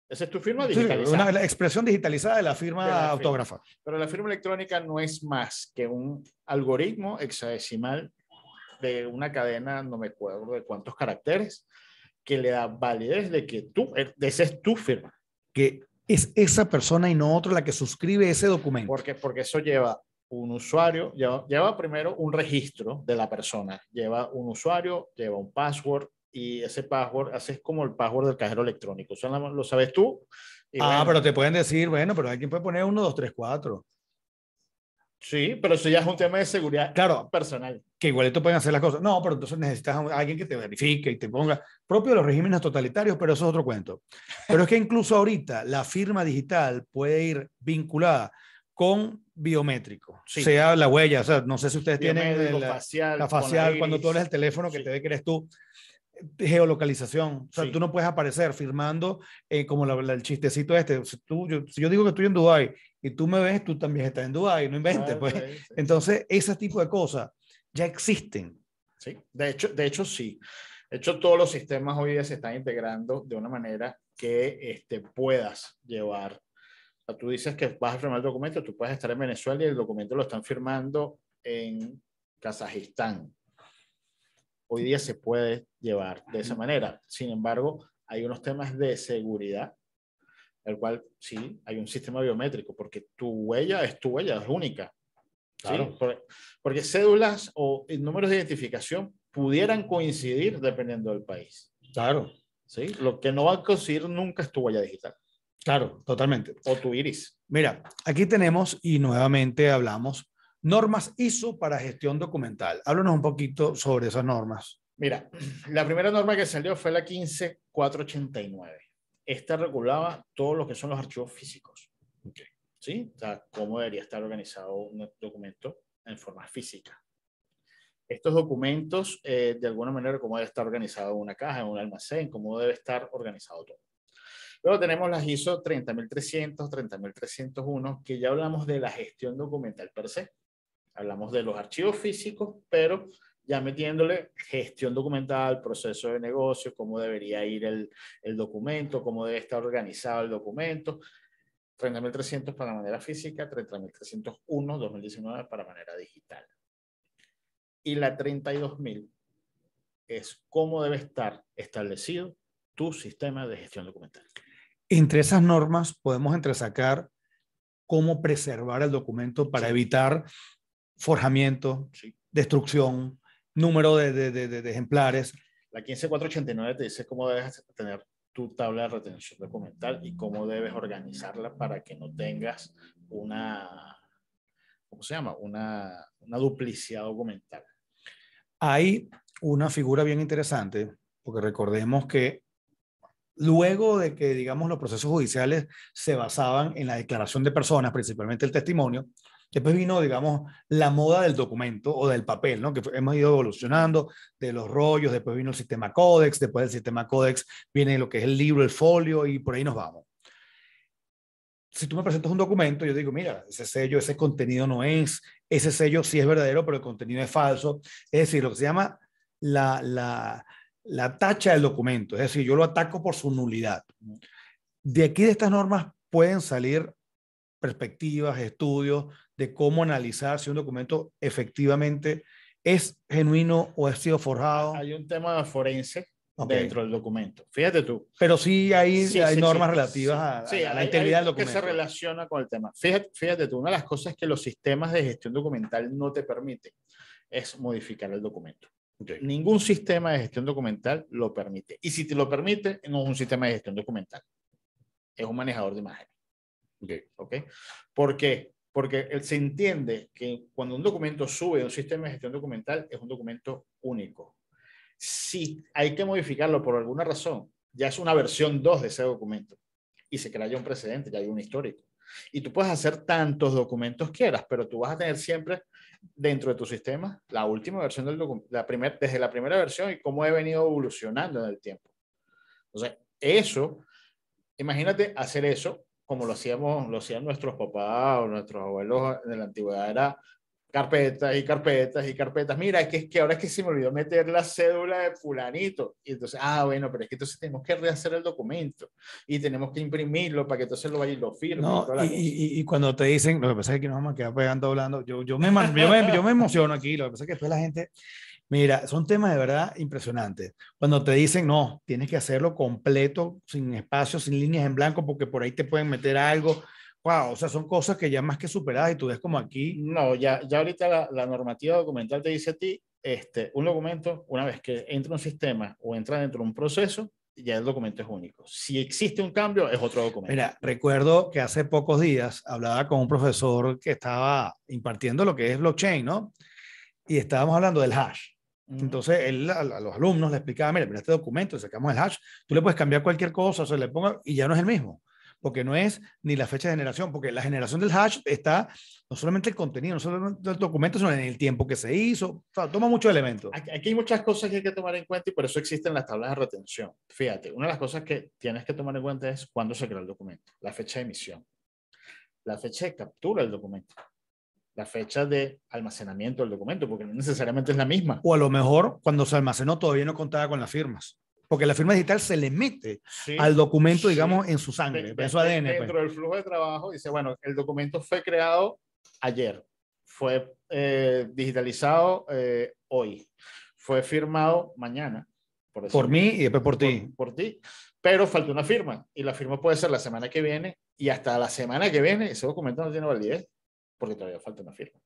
Speaker 2: Esa es tu firma digitalizada. Sí, una
Speaker 1: expresión digitalizada de la firma autógrafa.
Speaker 2: Pero la firma electrónica no es más que un algoritmo hexadecimal de una cadena, no me acuerdo de cuántos caracteres, que le da validez de que tú, esa eh, es tu firma. Que es esa persona y no otra la que suscribe ese documento. Porque, porque eso lleva un usuario, lleva, primero un registro de la persona, lleva un usuario, lleva un password y ese password, así es como el password del cajero electrónico. lo sabes tú. ah, pero te pueden decir, bueno, pero alguien puede poner 1, 2, 3, 4. Sí, pero eso ya
Speaker 1: es un tema de seguridad claro, personal que igualito pueden hacer las cosas. No, pero entonces necesitas a alguien que te verifique y te ponga propio de los regímenes totalitarios, pero eso es otro cuento. Pero es que incluso ahorita la firma digital puede ir vinculada con biométrico, sí. sea la huella, o sea, no sé si ustedes tienen la facial, la facial cuando tú hablas el teléfono que te ve que eres tú, eh, geolocalización, o sea, tú no puedes aparecer firmando eh, como el chistecito este, si, tú, yo, digo que estoy en Dubai y tú me ves, tú también estás en Dubai, no inventes, ah, pues. Entonces,
Speaker 2: ese tipo de cosas ya existen. Sí, de hecho, de hecho sí. De hecho, todos los sistemas hoy día se están integrando de una manera que este, puedas llevar. tú dices que vas a firmar el documento, tú puedes estar en Venezuela y el documento lo están firmando en Kazajistán. Hoy día se puede llevar de esa manera. Sin embargo, hay unos temas de seguridad, el cual sí, hay un sistema biométrico, porque tu huella es tu huella, es única. Claro. Porque, cédulas o eh, números de identificación pudieran coincidir dependiendo del país. Claro. ¿Sí? Lo que no va a coincidir nunca es tu huella digital. Claro, totalmente. O tu iris.
Speaker 1: Mira, aquí tenemos y nuevamente hablamos normas ISO para gestión documental. Háblanos un poquito sobre esas normas.
Speaker 2: Mira, *clears throat* la primera norma que salió fue la 15489. Esta regulaba todo lo que son los archivos físicos. Okay. ¿sí? O sea, cómo debería estar organizado un documento en forma física. Estos documentos, eh, de alguna manera, cómo debe estar organizado una caja, en un almacén, cómo debe estar organizado todo. Luego tenemos las ISO 30300, 30301, que ya hablamos de la gestión documental per se. Hablamos de los archivos físicos, pero ya metiéndole gestión documental, proceso de negocio, cómo debería ir el, el documento, cómo debe estar organizado el documento, 30.300 para manera física, 30.301 2019 para manera digital. Y la 32.000 es cómo debe estar establecido tu sistema de gestión documental.
Speaker 1: Entre esas normas podemos entresacar cómo preservar el documento para evitar forjamiento, destrucción, número de, de, de, de, ejemplares.
Speaker 2: La 15489 te dice cómo debes tener tu tabla de retención documental y cómo debes organizarla para que no tengas una, ¿cómo se llama? Una, una duplicidad documental.
Speaker 1: Hay una figura bien interesante, porque recordemos que luego de que, digamos, los procesos judiciales se basaban en la declaración de personas, principalmente el testimonio, Después vino, digamos, la moda del documento o del papel, ¿no? Que hemos ido evolucionando de los rollos, después vino el sistema Codex, después del sistema Codex viene lo que es el libro, el folio y por ahí nos vamos. Si tú me presentas un documento, yo digo, mira, ese sello, ese contenido no es, ese sello sí es verdadero, pero el contenido es falso. Es decir, lo que se llama la, la, la tacha del documento, es decir, yo lo ataco por su nulidad. De aquí de estas normas pueden salir perspectivas, estudios, de cómo analizar si un documento efectivamente es genuino o ha sido forjado.
Speaker 2: Hay un tema forense dentro del documento. Fíjate tú. Pero sí hay, hay normas relativas a, la integridad del documento. Que se relaciona con el tema. Fíjate, tú, una de las cosas que los sistemas de gestión documental no te permiten es modificar el documento. Ningún sistema de gestión documental lo permite. Y si te lo permite, no es un sistema de gestión documental. Es un manejador de imágenes. Okay. ¿Okay? ¿Por qué? porque se entiende que cuando un documento sube a un sistema de gestión documental es un documento único. Si hay que modificarlo por alguna razón, ya es una versión 2 de ese documento y se crea ya un precedente, ya hay un histórico. Y tú puedes hacer tantos documentos quieras, pero tú vas a tener siempre dentro de tu sistema la última versión del documento, la primer, desde la primera versión y cómo he venido evolucionando en el tiempo. Entonces, eso, imagínate hacer eso como lo hacíamos, lo hacían nuestros papás o nuestros abuelos en la antigüedad, era carpetas y carpetas y carpetas. Mira, es que, es que ahora es que se me olvidó meter la cédula de fulanito. Y entonces, ah, bueno, pero es que entonces tenemos que rehacer el documento y tenemos que imprimirlo para que entonces lo vayas y lo firmes.
Speaker 1: y, cuando te dicen, lo que pasa es que nos vamos a quedar pegando hablando, yo, yo, me, me, yo me emociono aquí, lo que pasa es que después la gente, Mira, son temas de verdad impresionantes. Cuando te dicen, no, tienes que hacerlo completo, sin espacio, sin líneas en blanco, porque por ahí te pueden meter
Speaker 2: algo. Wow, o sea, son cosas que ya más que superadas y tú ves como aquí. No, ya, ya ahorita la, normativa documental te dice a ti, este, un documento, una vez que entra un sistema o entra dentro de un proceso, ya el documento es único. Si existe un cambio, es otro documento. Mira, recuerdo
Speaker 1: que hace pocos días hablaba con un profesor que estaba impartiendo lo que es blockchain, ¿no? Y estábamos hablando del hash. Entonces, él a, los alumnos le explicaba, mira, mira este documento, sacamos el hash, tú le puedes cambiar cualquier cosa, o se le ponga y ya no es el mismo, porque no es ni la fecha de generación, porque la generación del hash está no solamente el contenido, no solamente el documento, sino en el tiempo que se hizo, toma muchos elementos.
Speaker 2: Aquí hay muchas cosas que hay que tomar en cuenta y por eso existen las tablas de retención. Fíjate, una de las cosas que tienes que tomar en cuenta es cuándo se creó el documento, la fecha de emisión, la fecha de captura del documento, la fecha de almacenamiento del documento, porque no necesariamente
Speaker 1: es la misma. O a lo mejor cuando se almacenó todavía no contaba con las firmas, porque la firma digital se le mete
Speaker 2: al documento,
Speaker 1: digamos, en su sangre, en su ADN. Pues. Dentro
Speaker 2: del flujo de trabajo dice, bueno, el documento fue creado ayer, fue eh, digitalizado eh, hoy, fue firmado mañana. Por, por mí
Speaker 1: y después por ti.
Speaker 2: Por, ti, pero falta una firma y la firma puede ser la semana que viene y hasta la semana que viene ese documento no tiene validez porque todavía falta una firma.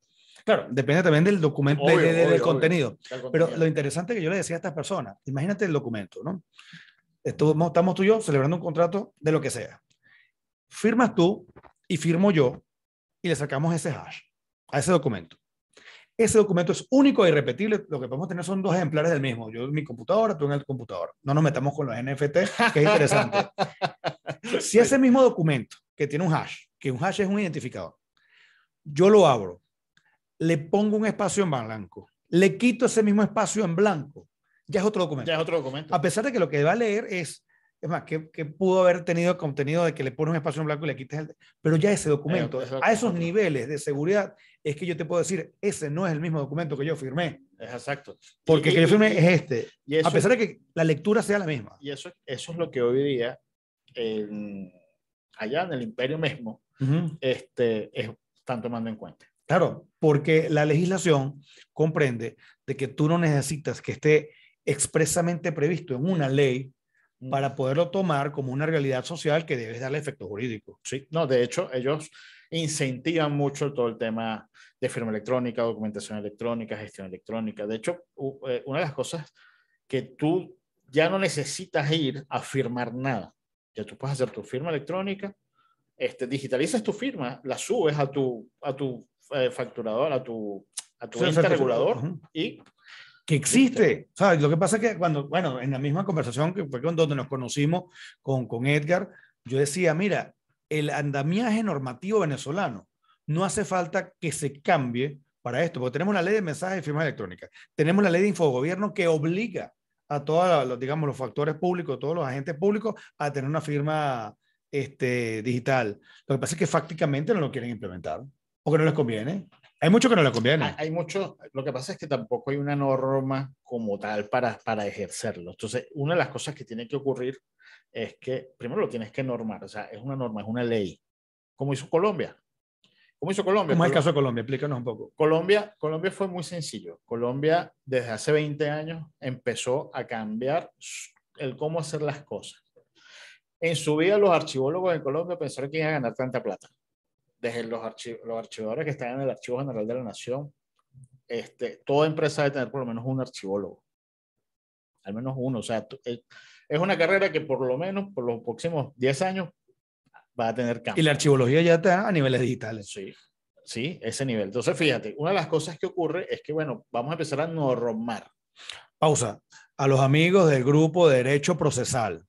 Speaker 1: Claro, depende también del documento, del, contenido. Pero lo interesante que yo le decía a estas personas, imagínate el documento, ¿no? Estamos, estamos tú y yo celebrando un contrato de lo que sea. Firmas tú y firmo yo y le sacamos ese hash a ese documento. Ese documento es único e irrepetible. Lo que podemos tener son dos ejemplares del mismo. Yo en mi computadora, tú en el computador. No nos metamos con los NFT, que es interesante. *laughs* si ese mismo documento que tiene un hash, que un hash es un identificador, yo lo abro, le pongo un espacio en blanco, le quito ese mismo espacio en blanco, ya es otro documento. Ya es otro documento. A pesar de que lo que va a leer es, es más, que, pudo haber tenido contenido de que le pones un espacio en blanco y le quites el, pero ya ese documento, a esos niveles de seguridad, es que yo te puedo decir, ese no es el mismo documento que yo firmé.
Speaker 2: Exacto. Porque que yo firmé es
Speaker 1: este, a pesar de que la lectura sea la misma.
Speaker 2: Y eso, es lo que hoy día, allá en el imperio mismo, este, es están tomando en cuenta.
Speaker 1: Claro, porque la legislación comprende de que tú no necesitas que esté expresamente previsto
Speaker 2: en una ley mm. para poderlo tomar como una realidad social que debes darle efecto jurídico. Sí, no, de hecho, ellos incentivan mucho todo el tema de firma electrónica, documentación electrónica, gestión electrónica. De hecho, eh, una de las cosas que tú ya no necesitas ir a firmar nada. Ya tú puedes hacer tu firma electrónica, este, digitalizas tu firma, la subes a tu, a tu eh, facturador, a tu, a tu regulador y...
Speaker 1: Que existe. ¿Sabes? Lo que pasa es que cuando, bueno, en la misma conversación que fue con donde nos conocimos con, con Edgar, yo decía, mira, el andamiaje normativo venezolano no hace falta que se cambie para esto, porque tenemos la ley de mensajes de firma electrónica tenemos la ley de infogobierno que obliga a todos, digamos, los factores públicos, todos los agentes públicos a tener una firma este, digital.
Speaker 2: Lo que pasa es que fácticamente no lo quieren implementar o que no les conviene. Hay mucho que no les conviene. Hay, mucho. Lo que pasa es que tampoco hay una norma como tal para, para ejercerlo. Entonces, una de las cosas que tiene que ocurrir es que primero lo tienes que normar. O sea, es una norma, es una ley. Como hizo Colombia. Como hizo Colombia? como es el caso de Colombia? Explícanos un poco. Colombia, Colombia fue muy sencillo. Colombia, desde hace 20 años, empezó a cambiar el cómo hacer las cosas. En su vida los archivólogos en Colombia pensaron que iban a ganar tanta plata. Desde los, archivadores que están en el Archivo General de la Nación, este, toda empresa debe tener por lo menos un archivólogo. Al menos uno. O sea, eh, es una carrera que por lo menos por los próximos 10 años va a tener cambio. Y la archivología ya está a niveles digitales. Sí, sí, ese nivel. Entonces, fíjate, una de las cosas que ocurre es que, bueno, vamos a empezar a normar. Pausa. A los amigos del grupo
Speaker 1: Derecho Procesal,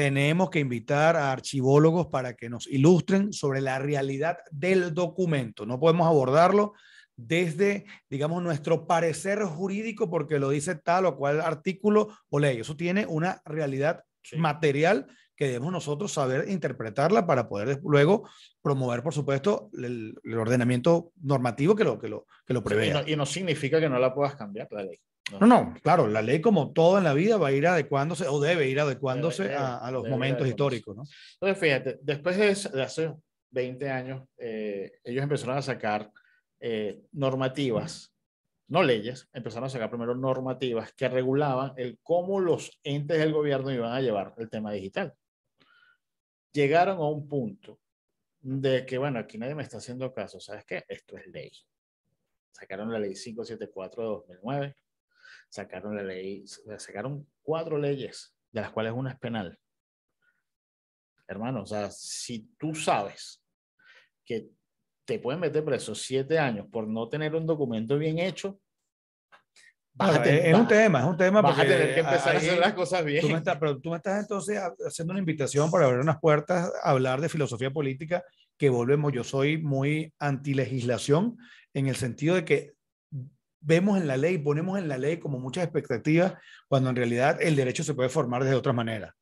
Speaker 1: tenemos que invitar a archivólogos para que nos ilustren sobre la realidad del documento. No podemos abordarlo desde, digamos, nuestro parecer jurídico porque lo dice tal o cual artículo o ley. Eso tiene una realidad material que debemos nosotros saber interpretarla para poder luego promover, por supuesto, el, ordenamiento normativo que lo, que lo, que lo prevé.
Speaker 2: y, no, significa que no la puedas cambiar la ley. No, no,
Speaker 1: claro, la ley como todo en la vida va a ir adecuándose
Speaker 2: o debe ir adecuándose a, los momentos históricos, ¿no? Entonces, fíjate, después de, hace 20 años, eh, ellos empezaron a sacar eh, normativas, no leyes, empezaron a sacar primero normativas que regulaban el cómo los entes del gobierno iban a llevar el tema digital. Llegaron a un punto de que, bueno, aquí nadie me está haciendo caso, ¿sabes qué? Esto es ley. Sacaron la ley 574 de 2009 sacaron la ley, sacaron cuatro leyes, de las cuales una es penal. Hermano, o sea, si tú sabes que te pueden meter preso siete años por no tener un documento bien hecho,
Speaker 1: es, un tema, es un tema. Vas a tener que empezar a hacer las cosas bien. Tú estás, pero tú me estás entonces haciendo una invitación para abrir unas puertas, hablar de filosofía política, que volvemos. Yo soy muy antilegislación en el sentido de que vemos en la ley, ponemos en la ley como muchas expectativas, cuando en realidad el derecho se puede formar de otra manera.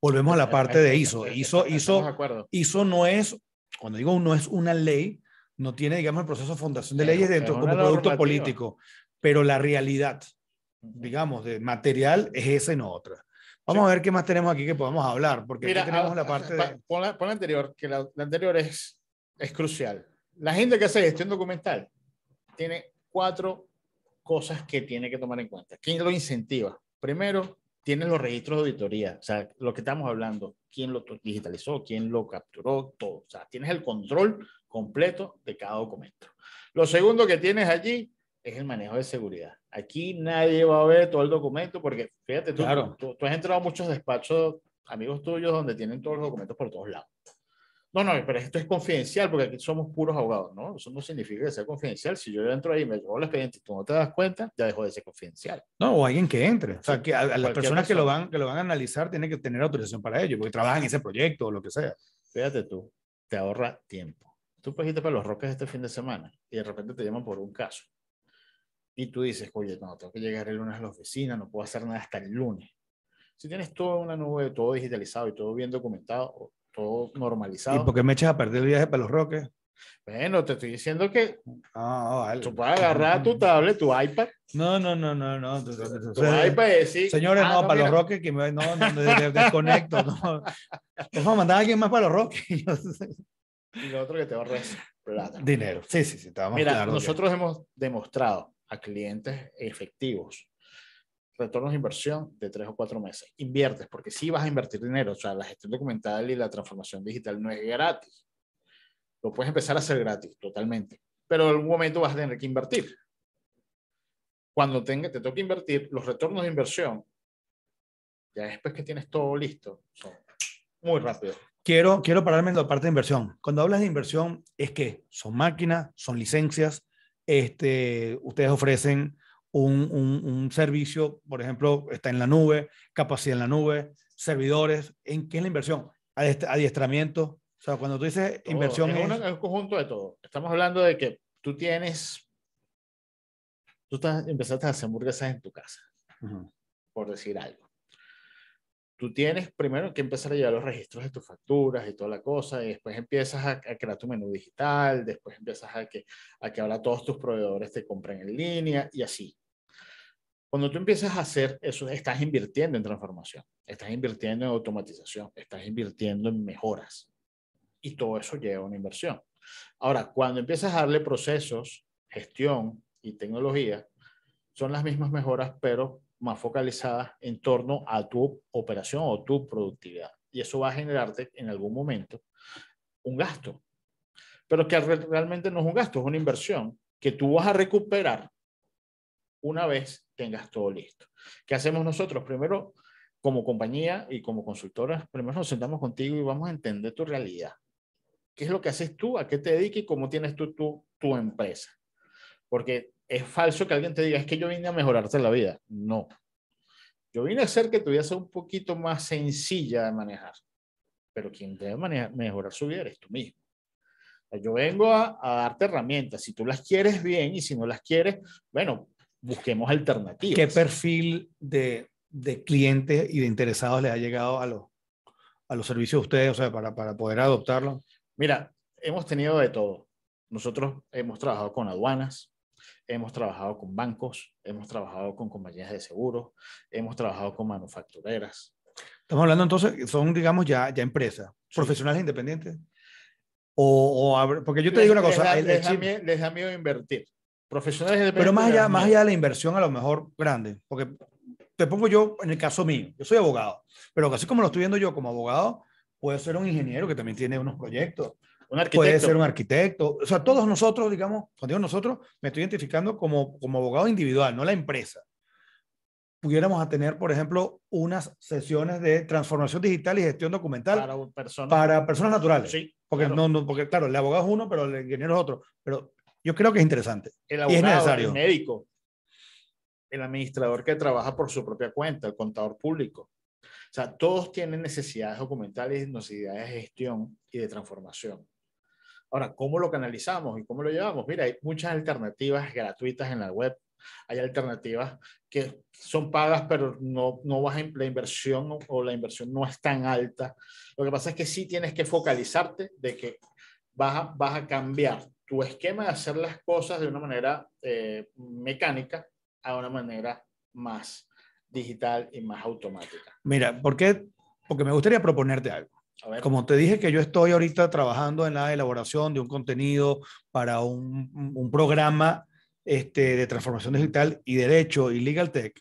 Speaker 1: Volvemos a la parte de ISO. ISO, no es, cuando digo no es una ley, no tiene, digamos, el proceso de fundación de leyes dentro como producto político, pero la realidad, digamos, de material es esa y no otra. Vamos a ver qué más tenemos aquí que podamos hablar, porque tenemos la parte de...
Speaker 2: Pon la, anterior, que la, anterior es, es crucial. La gente que hace gestión documental tiene cuatro cosas que tiene que tomar en cuenta. ¿Quién lo incentiva? Primero, tienes los registros de auditoría, o sea, lo que estamos hablando, quién lo digitalizó, quién lo capturó, todo. O sea, tienes el control completo de cada documento. Lo segundo que tienes allí es el manejo de seguridad. Aquí nadie va a ver todo el documento porque, fíjate, tú, tú has entrado a muchos despachos, amigos tuyos, donde tienen todos los documentos por todos lados. No, no, pero esto es confidencial porque aquí somos puros abogados, ¿no? Eso no significa que sea confidencial. Si yo entro ahí y me llevo el expediente y tú no te das cuenta, ya dejó de ser confidencial.
Speaker 1: No, o alguien que entre. O sea, que a, las personas que, lo van, que
Speaker 2: lo van a analizar tienen que tener autorización para ello, porque trabajan en ese proyecto o lo que sea. Fíjate tú, te ahorra tiempo. Tú pusiste para los roques este fin de semana y de repente te llaman por un caso. Y tú dices, oye, no, tengo que llegar el lunes a la oficina, no puedo hacer nada hasta el lunes. Si tienes toda una nube, todo digitalizado y todo bien documentado, todo normalizado. ¿Y por qué me echas
Speaker 1: a perder el viaje para los Roques?
Speaker 2: Bueno, te estoy diciendo que ah, ah, tú puedes agarrar tu tablet, tu iPad. No, no, no, no, no. iPad sí. Señores, ah, no, para los Roques, que me,
Speaker 1: no, no, desconecto. Vamos a mandar a alguien más para los Roques. *laughs* y
Speaker 2: lo otro que te ahorres plata.
Speaker 1: Dinero. Sí, sí, sí.
Speaker 2: mira, nosotros hemos demostrado a clientes efectivos retornos de inversión de tres o cuatro meses. Inviertes, porque sí vas a invertir dinero. O sea, la gestión documental y la transformación digital no es gratis. Lo puedes empezar a hacer gratis, totalmente. Pero en algún momento vas a tener que invertir. Cuando te, te toque invertir, los retornos de inversión, ya después que tienes todo listo, son muy rápidos.
Speaker 1: Quiero, quiero pararme en la parte de inversión. Cuando hablas de inversión, es que son máquinas, son licencias, este, ustedes ofrecen un, un, servicio, por ejemplo, está en la nube, capacidad en la nube, servidores, ¿en qué es la inversión? Adiestramiento. O sea, cuando tú dices
Speaker 2: inversión... Es, un conjunto de todo. Estamos hablando de que tú tienes... Tú estás, empezaste a hacer hamburguesas en tu casa, por decir algo. Tú tienes primero que empezar a llevar los registros de tus facturas y toda la cosa, y después empiezas a, crear tu menú digital, después empiezas a que, a que ahora todos tus proveedores te compren en línea y así cuando tú empiezas a hacer eso, estás invirtiendo en transformación, estás invirtiendo en automatización, estás invirtiendo en mejoras. Y todo eso lleva a una inversión. Ahora, cuando empiezas a darle procesos, gestión y tecnología, son las mismas mejoras, pero más focalizadas en torno a tu operación o tu productividad. Y eso va a generarte en algún momento un gasto, pero que realmente no es un gasto, es una inversión que tú vas a recuperar una vez tengas todo listo. ¿Qué hacemos nosotros? Primero, como compañía y como consultoras, primero nos sentamos contigo y vamos a entender tu realidad. ¿Qué es lo que haces tú? ¿A qué te dedicas y cómo tienes tú tu, tu empresa? Porque es falso que alguien te diga, es que yo vine a mejorarte la vida. No. Yo vine a hacer que tu vida sea un poquito más sencilla de manejar. Pero quien debe manejar, mejorar su vida eres tú mismo. Yo vengo a, darte herramientas. Si tú las quieres bien y si no las quieres, bueno, busquemos alternativas. ¿Qué
Speaker 1: perfil de, de clientes y de
Speaker 2: interesados les ha llegado a los, a los servicios de ustedes, o sea, para, para poder adoptarlo? Mira, hemos tenido de todo. Nosotros hemos trabajado con aduanas, hemos trabajado con bancos, hemos trabajado con compañías de seguros, hemos trabajado con manufactureras.
Speaker 1: Estamos hablando entonces, son, digamos, ya, ya empresas, profesionales independientes. O, porque yo te digo una cosa. les,
Speaker 2: da miedo, invertir. Profesionales Pero más allá, más allá
Speaker 1: de la inversión, a lo mejor grande, porque te pongo yo en el caso mío, yo soy abogado, pero así como lo estoy viendo yo como abogado, puede ser un ingeniero que también tiene unos proyectos, puede ser un arquitecto, o sea, todos nosotros, digamos, cuando digo nosotros, me estoy identificando como, como abogado individual, no la empresa. Pudiéramos a tener, por ejemplo, unas sesiones de transformación digital y gestión documental para
Speaker 2: personas, para
Speaker 1: personas naturales. Sí, porque, No, no, porque, claro, el abogado es uno, pero el ingeniero es otro. Pero yo creo que es interesante. El abogado, el
Speaker 2: médico, el administrador que trabaja por su propia cuenta, el contador público. O sea, todos tienen necesidades documentales, necesidades de gestión y de transformación. Ahora, ¿cómo lo canalizamos y cómo lo llevamos? Mira, hay muchas alternativas gratuitas en la web. Hay alternativas que son pagas, pero no, no la inversión o la inversión no es tan alta. Lo que pasa es que sí tienes que focalizarte de que vas a, vas a cambiar tu esquema de hacer las cosas de una manera eh, mecánica a una manera más digital y más automática.
Speaker 1: Mira, ¿por qué? Porque me gustaría proponerte algo. Como te dije que yo estoy ahorita trabajando en la elaboración de un contenido para un, programa este, de transformación digital y derecho y legal tech,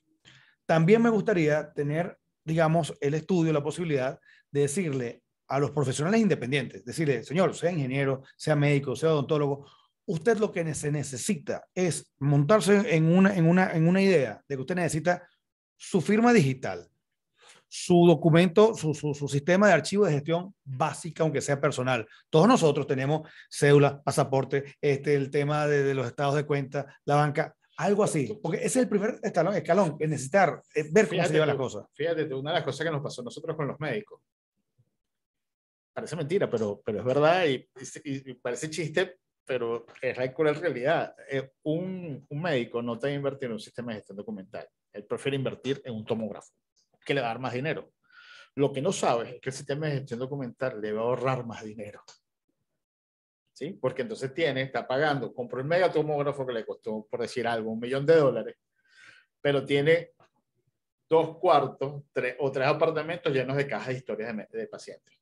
Speaker 1: también me gustaría tener, digamos, el estudio, la posibilidad de decirle a los profesionales independientes, decirle, señor, sea ingeniero, sea médico, sea odontólogo, usted lo que se necesita es montarse en una, en una, en una idea de que usted necesita su firma digital, su documento, su, sistema de archivo de gestión básica, aunque sea personal. Todos nosotros tenemos cédula, pasaporte, este, el tema de, los estados de cuenta, la banca, algo así. Porque ese es el primer escalón, escalón necesitar eh, ver cómo se llevan las cosas.
Speaker 2: Fíjate, una de las cosas que nos pasó nosotros con los médicos parece mentira, pero, pero es verdad y, parece chiste, pero es la cruel realidad. Eh, un, un, médico no te va a invertir en un sistema de gestión documental. Él prefiere invertir en un tomógrafo, que le va a dar más dinero. Lo que no sabe es que el sistema de gestión documental le va a ahorrar más dinero. ¿Sí? Porque entonces tiene, está pagando, compró el mega tomógrafo que le costó, por decir algo, un millón de dólares, pero tiene dos cuartos tres, o tres apartamentos llenos de cajas de historias de pacientes.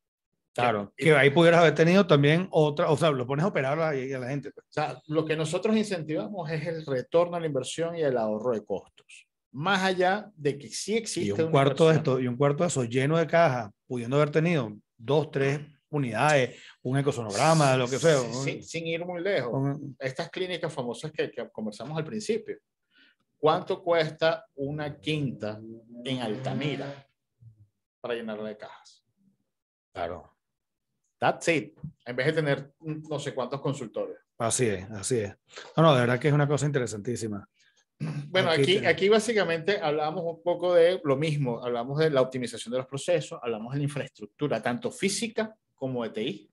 Speaker 2: Claro, que, ahí pudieras haber tenido también otra, o sea, lo pones a operar a, la gente. Pues. O sea, lo que nosotros incentivamos es el retorno a la inversión y el ahorro de costos. Más allá de que sí existe. un cuarto
Speaker 1: de esto, y un cuarto de eso lleno de cajas, pudiendo haber tenido dos, tres unidades, un ecosonograma, lo que sea. Sin,
Speaker 2: ir muy lejos. Estas clínicas famosas que, que conversamos al principio. ¿Cuánto cuesta una quinta en Altamira para llenarla de cajas? Claro. Sí, En vez de tener no sé cuántos consultores.
Speaker 1: Así es, así es. No, no, de verdad que es una cosa interesantísima.
Speaker 2: *clears throat* Bueno, aquí, aquí, básicamente hablamos un poco de lo mismo, hablamos de la optimización de los procesos, hablamos de la infraestructura, tanto física como de TI.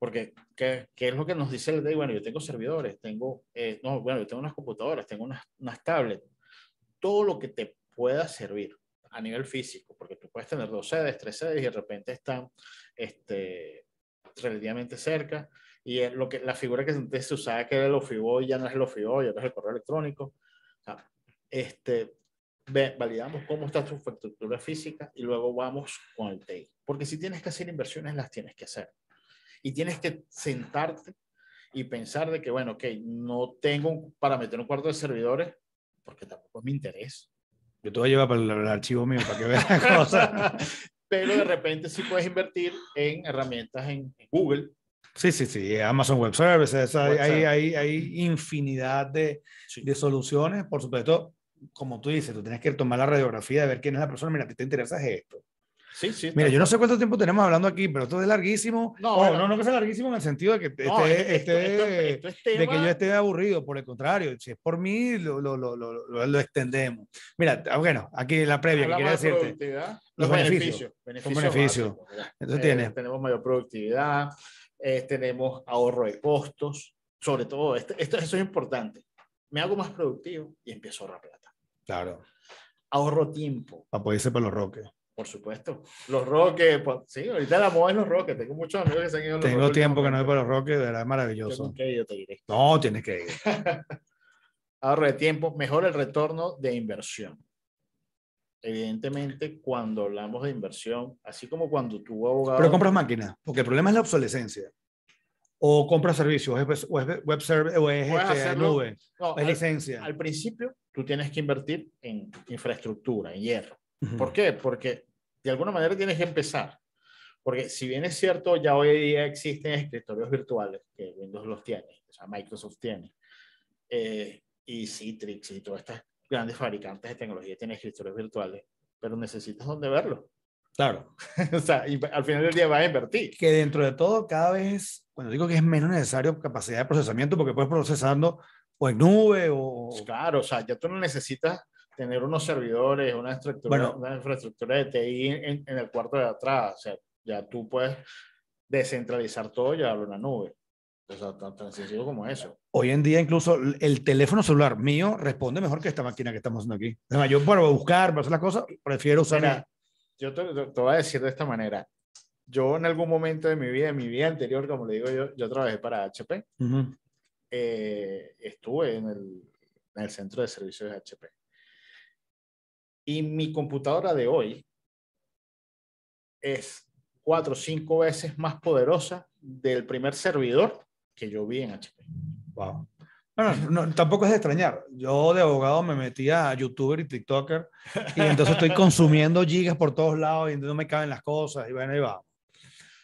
Speaker 2: Porque, ¿qué, qué es lo que nos dice el de Bueno, yo tengo servidores, tengo, eh, no, bueno, yo tengo unas computadoras, tengo unas, unas tablets, todo lo que te pueda servir a nivel físico, porque tú puedes tener dos sedes, tres sedes y de repente están este, relativamente cerca. Y lo que, la figura que antes se usaba, que era el y ya no es el Ofiboy, ya no es el correo electrónico. Este, validamos cómo está tu infraestructura física y luego vamos con el TEI. Porque si tienes que hacer inversiones, las tienes que hacer. Y tienes que sentarte y pensar de que, bueno, ok, no tengo para meter un cuarto de servidores, porque tampoco es mi interés.
Speaker 1: Yo te voy a llevar para el, archivo mío para que veas cosas.
Speaker 2: *laughs* pero de *laughs* repente sí puedes invertir en herramientas en,
Speaker 1: Google. Sí, sí, sí, Amazon Web Services, hay, infinidad de, de soluciones, por supuesto, como tú dices, tú tienes que tomar la radiografía de ver quién es la persona, mira, a te interesa esto. Mira, yo no sé cuánto tiempo tenemos hablando aquí, pero esto es larguísimo. No, no, no, que sea larguísimo en el sentido de que, esté, que yo esté aburrido. Por el contrario,
Speaker 2: si es por mí, lo,
Speaker 1: extendemos. Mira, ah, bueno, aquí la previa que quería decirte.
Speaker 2: Los, beneficios. Los beneficios. Eh, tenemos mayor productividad, eh, tenemos ahorro de costos, sobre todo, esto, eso es importante. Me hago más productivo y empiezo a ahorrar plata.
Speaker 1: Claro. Ahorro tiempo. Para ah, poder pues para los roques. Por supuesto.
Speaker 2: Los roques. sí, ahorita la moda es los roques. Tengo muchos amigos que se han ido Tengo tiempo que no voy
Speaker 1: para los roques. de verdad maravilloso. Yo te No, tienes que ir. *laughs*
Speaker 2: Ahorro de tiempo, mejor el retorno de inversión. Evidentemente, cuando hablamos de inversión, así como cuando tú abogado. Pero compras
Speaker 1: máquinas, porque el problema es la obsolescencia. O compras servicios, o es web, server, o es nube,
Speaker 2: o es este, licencia. Al principio, tú tienes que invertir en infraestructura, en hierro ¿Por qué? Porque de alguna manera tienes que empezar. Porque si bien es cierto, ya hoy día existen escritorios virtuales, que Windows los tiene, o sea, Microsoft tiene, eh, y Citrix y todas estas grandes fabricantes de tecnología tienen escritorios virtuales, pero necesitas donde verlo. Claro. *laughs* o sea, y al final del día vas a invertir. Que dentro de todo,
Speaker 1: cada vez, cuando digo que es menos necesario capacidad de procesamiento, porque puedes procesando o en nube
Speaker 2: o... Claro, o sea, ya tú no necesitas tener unos servidores, una estructura, una infraestructura de TI en, el cuarto de atrás. O sea, ya tú puedes descentralizar todo y llevarlo a una nube. O sea, tan, sencillo como eso.
Speaker 1: Hoy en día incluso el teléfono celular mío responde mejor que esta máquina que estamos haciendo aquí. yo para buscar, para hacer las cosas, prefiero usar...
Speaker 2: yo te, voy a decir de esta manera. Yo en algún momento de mi vida, en mi vida anterior, como le digo yo, yo trabajé para HP. Eh, estuve en el, en el centro de servicios de HP. Y mi computadora de hoy es cuatro o cinco veces más poderosa del primer servidor que yo vi en HP. Wow. Bueno, tampoco es
Speaker 1: de extrañar. Yo de abogado me metía a youtuber y tiktoker y entonces estoy consumiendo gigas por todos lados y no me caben las cosas y bueno, ahí vamos.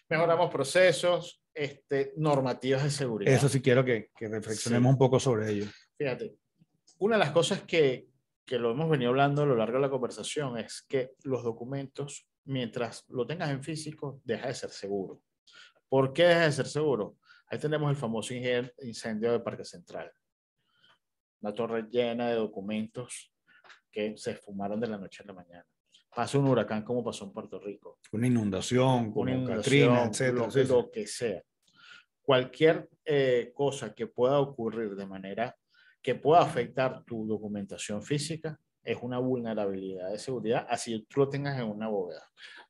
Speaker 2: Mejoramos procesos, este, normativas de seguridad. Eso sí quiero que, que reflexionemos un
Speaker 1: poco sobre ello.
Speaker 2: Fíjate, una de las cosas que, que lo hemos venido hablando a lo largo de la conversación, es que los documentos, mientras lo tengas en físico, deja de ser seguro. ¿Por qué deja de ser seguro? Ahí tenemos el famoso incendio de Parque Central. Una torre llena de documentos que se esfumaron de la noche a la mañana. Pasa un huracán como pasó en Puerto Rico.
Speaker 1: Una inundación, una inundación,
Speaker 2: lo, que sea. Cualquier eh, cosa que pueda ocurrir de manera que pueda afectar tu documentación física es una vulnerabilidad de seguridad, así tú lo tengas en una bóveda.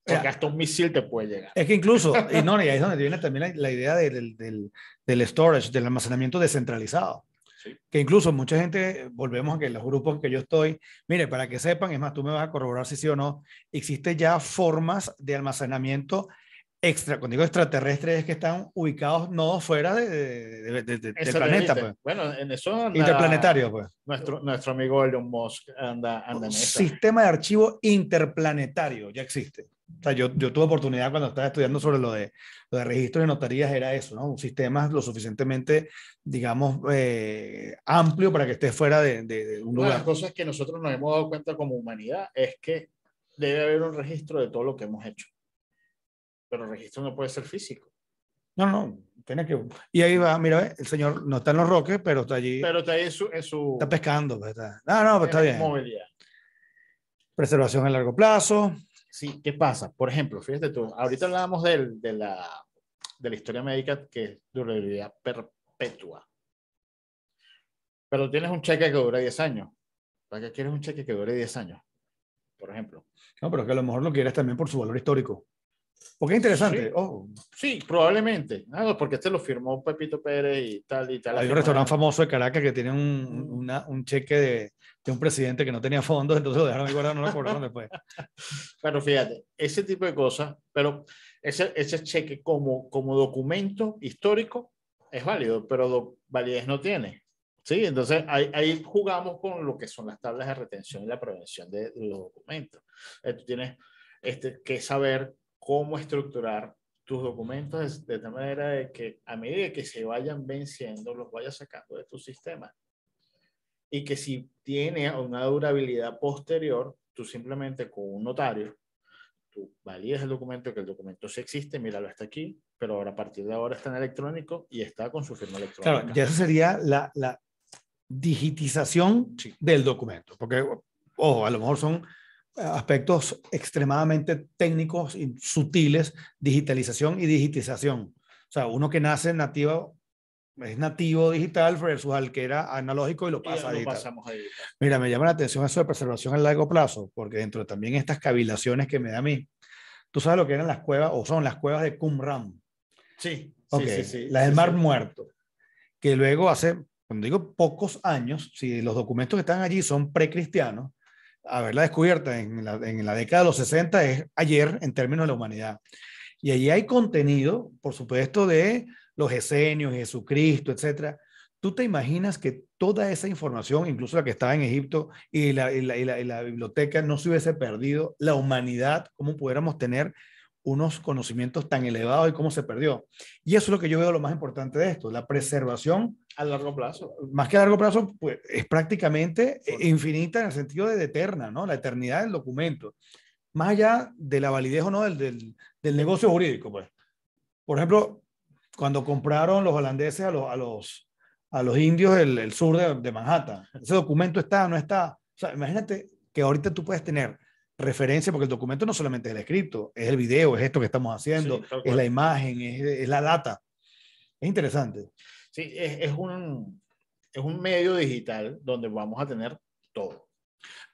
Speaker 2: Porque o hasta un misil te puede llegar.
Speaker 1: Es que incluso, *laughs* y, no, ahí es donde viene también la, idea del, del, del, storage, del almacenamiento descentralizado. Que incluso mucha gente, volvemos a que los grupos que yo estoy, mire, para que sepan, es más, tú me vas a corroborar si sí o no, existe ya formas de almacenamiento extra, cuando digo extraterrestres, es que están ubicados no fuera del
Speaker 2: planeta. Pues. Bueno, en eso anda, Interplanetario, pues. Nuestro, nuestro amigo Elon Musk anda, anda en eso.
Speaker 1: Sistema de archivo interplanetario, ya existe. O sea, yo, tuve oportunidad cuando estaba estudiando sobre lo de, lo de registros de notarías, era eso, ¿no? Un sistema lo suficientemente, digamos, eh, amplio para que esté fuera de, de un lugar. Una de las cosas
Speaker 2: que nosotros nos hemos dado cuenta como humanidad es que debe haber un registro de todo lo que hemos hecho pero el registro no puede ser físico.
Speaker 1: No, no, tiene que. Y ahí va, mira, el señor no está en los roques, pero está allí. Pero
Speaker 2: está ahí en su. Está pescando, ¿verdad? Pues, no, no, pues, está bien.
Speaker 1: Preservación a largo plazo.
Speaker 2: Sí, ¿qué pasa? Por ejemplo, fíjate tú, ahorita hablábamos del, de, la, de la historia médica que es durabilidad perpetua. Pero tienes un cheque que dura 10 años. ¿Para qué quieres un cheque que dure 10 años? Por ejemplo. No, pero que a lo mejor lo quieres también por su valor histórico. Porque es interesante. Sí, oh. probablemente. Ah, porque este lo firmó Pepito Pérez y tal y tal. Hay un restaurante
Speaker 1: famoso de Caracas que tiene un, mm. un cheque de, de,
Speaker 2: un presidente que no tenía fondos, entonces lo dejaron de no lo cobraron después. *laughs* Pero fíjate, ese tipo de cosas, pero ese, ese cheque como, como documento histórico es válido, pero validez no tiene. Sí, entonces ahí, jugamos con lo que son las tablas de retención y la prevención de, los documentos. Eh, tú tienes este, que saber cómo estructurar tus documentos de, tal manera de que a medida que se vayan venciendo, los vayas sacando de tu sistema. Y que si tiene una durabilidad posterior, tú simplemente con un notario, tú validas el documento, que el documento sí existe, míralo está aquí, pero ahora a partir de ahora está en electrónico y está con su firma electrónica. Claro, ya eso
Speaker 1: sería la, la digitización del documento, porque, ojo, a lo mejor son aspectos extremadamente técnicos y sutiles, digitalización y digitización. O sea, uno que nace nativo es nativo digital versus al que era analógico y lo pasa Pasamos Mira, me llama la atención eso de preservación a largo plazo, porque dentro también estas cavilaciones que me da a mí, tú sabes lo que eran las cuevas o son las cuevas de Qumran. Sí. sí, sí, sí las del Mar Muerto, que luego hace, cuando digo pocos años, si los documentos que están allí son precristianos, haberla descubierta en la, en la década de los 60 es ayer en términos de la humanidad. Y allí hay contenido, por supuesto, de los esenios, Jesucristo, etcétera. ¿Tú te imaginas que toda esa información, incluso la que estaba en Egipto y la, y la, y la biblioteca, no se hubiese perdido? La humanidad, ¿cómo pudiéramos tener unos conocimientos tan elevados y cómo se perdió. Y eso es lo que yo veo lo más importante de esto, la preservación.
Speaker 2: A largo plazo. Más que a largo plazo, pues es
Speaker 1: prácticamente e-, infinita en el sentido de eterna, ¿no? La eternidad del documento. Más allá de la validez o no del, del, del negocio jurídico, pues. Por ejemplo, cuando compraron los holandeses a los, a los, a los indios el, el sur de, de Manhattan, ese documento está, no está. O sea, imagínate que ahorita tú puedes tener referencia, porque el documento no solamente es el escrito, es el video, es esto que estamos haciendo, es la imagen, es, la data. Es interesante.
Speaker 2: Sí, es, es, un, es un medio digital donde vamos a tener todo.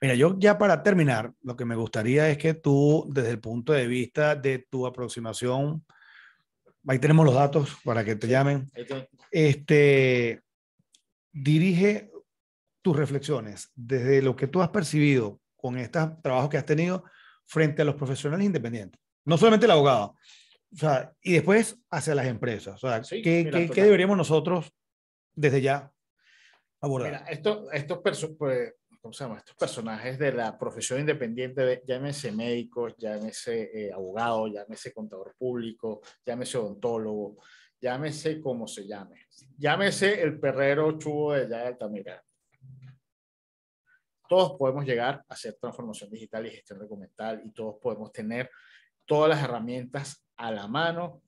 Speaker 1: Mira, yo ya para terminar, lo que me gustaría es que tú, desde el punto de vista de tu aproximación, ahí tenemos los datos para que te llamen, este, dirige tus reflexiones desde lo que tú has percibido con estos trabajos que has tenido frente a los profesionales independientes? No solamente el abogado, o sea, y después hacia las empresas.
Speaker 2: O sea, ¿qué, deberíamos
Speaker 1: nosotros desde ya abordar? Mira,
Speaker 2: esto, estos, pues, estos personajes de la profesión independiente, llámese médicos, llámese eh, abogado, llámese contador público, llámese odontólogo, llámese como se llame, llámese el perrero chubo de allá de todos podemos llegar a hacer transformación digital y gestión documental y todos podemos tener todas las herramientas a la mano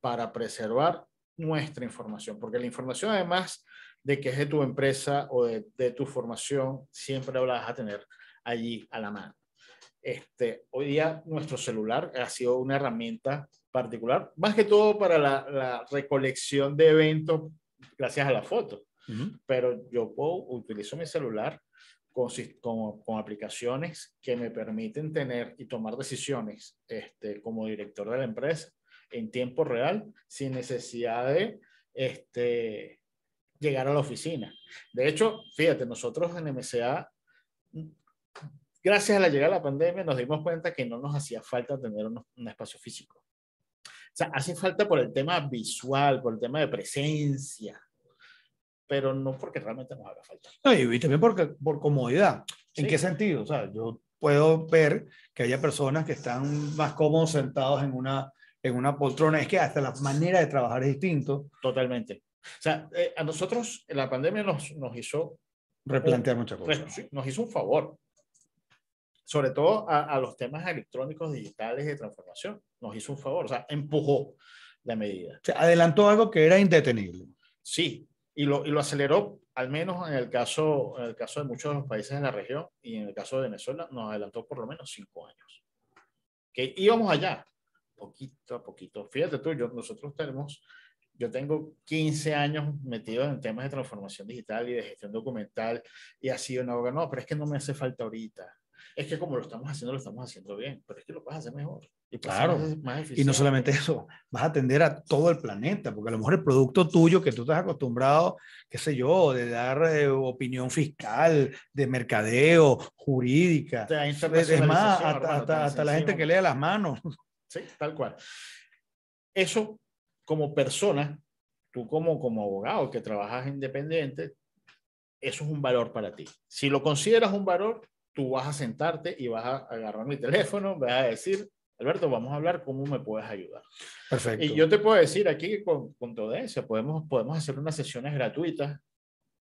Speaker 2: para preservar nuestra información, porque la información además de que es de tu empresa o de, tu formación, siempre la vas a tener allí a la mano. Este, hoy día nuestro celular ha sido una herramienta particular, más que todo para la, recolección de eventos gracias a la foto, pero yo puedo, utilizo mi celular con, aplicaciones que me permiten tener y tomar decisiones este, como director de la empresa en tiempo real sin necesidad de este, llegar a la oficina. De hecho, fíjate, nosotros en MSA, gracias a la llegada de la pandemia, nos dimos cuenta que no nos hacía falta tener un, espacio físico. O sea, hace falta por el tema visual, por el tema de presencia, pero no porque realmente nos haga falta.
Speaker 1: y también porque, por comodidad. ¿En qué sentido? O sea, yo puedo ver que haya personas que están más cómodos sentados en una, en una poltrona. Es que hasta la manera de trabajar es distinto.
Speaker 2: Totalmente. O sea, eh, a nosotros la pandemia nos, nos hizo...
Speaker 1: Replantear muchas
Speaker 2: cosas. nos hizo un favor. Sobre todo a, los temas electrónicos, digitales de transformación. Nos hizo un favor. O sea, empujó la medida. Se adelantó algo que era indetenible. Sí, y lo, y lo aceleró, al menos en el, caso, en el caso de muchos de los países de la región y en el caso de Venezuela, nos adelantó por lo menos cinco años. Que íbamos allá, poquito a poquito. Fíjate tú, yo, nosotros tenemos, yo tengo 15 años metido en temas de transformación digital y de gestión documental y ha sido una obra no, pero es que no me hace falta ahorita. Es que como lo estamos haciendo, lo estamos haciendo bien, pero es que lo vas a hacer mejor. Y pues, claro, y no solamente
Speaker 1: eso, vas a atender a todo el planeta, porque a lo mejor el producto tuyo que tú estás acostumbrado, qué sé yo, de dar eh, opinión fiscal, de mercadeo, jurídica,
Speaker 2: más, hasta, la gente que lea las manos. Sí, tal cual. Eso, como persona, tú como, como abogado que trabajas independiente, eso es un valor para ti. Si lo consideras un valor, tú vas a sentarte y vas a agarrar mi teléfono, vas a decir, Alberto, vamos a hablar cómo me puedes ayudar. Perfecto. Y yo te puedo decir aquí con, con todo eso podemos, podemos hacer unas sesiones gratuitas.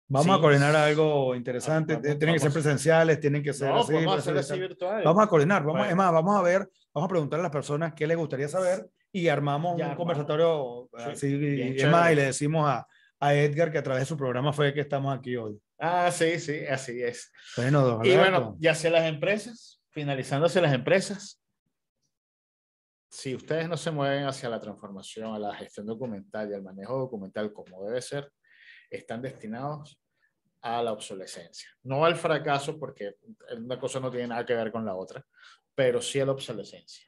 Speaker 2: Vamos a coordinar
Speaker 1: algo interesante. tienen que ser presenciales, tienen que ser así. Vamos a, así virtuales. vamos a coordinar. Vamos, Es más, vamos a ver, vamos a preguntar a las personas qué les gustaría saber y armamos un conversatorio así. y le decimos a, a Edgar que a través de su programa fue que estamos aquí hoy.
Speaker 2: Ah, sí, sí, así es.
Speaker 1: Bueno, y bueno,
Speaker 2: ya sea las empresas, finalizándose las empresas, si ustedes no se mueven hacia la transformación, a la gestión documental y al manejo documental como debe ser, están destinados a la obsolescencia. No al fracaso, porque una cosa no tiene nada que ver con la otra, pero sí a la obsolescencia.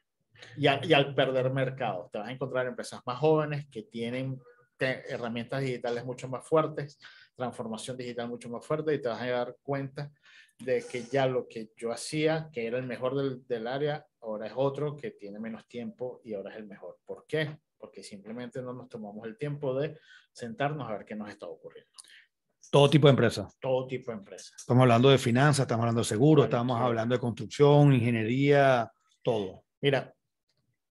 Speaker 2: Y, al perder mercado, te vas a encontrar empresas más jóvenes que tienen herramientas digitales mucho más fuertes, transformación digital mucho más fuerte, y te vas a dar cuenta de que ya lo que yo hacía, que era el mejor del, área, ahora es otro que tiene menos tiempo y ahora es el mejor. ¿Por qué? Porque simplemente no nos tomamos el tiempo de sentarnos a ver qué nos está ocurriendo.
Speaker 1: Todo tipo de empresa.
Speaker 2: Todo tipo de empresa.
Speaker 1: Estamos hablando de finanzas, estamos hablando de seguros, estamos hablando de construcción, ingeniería,
Speaker 2: todo. Mira,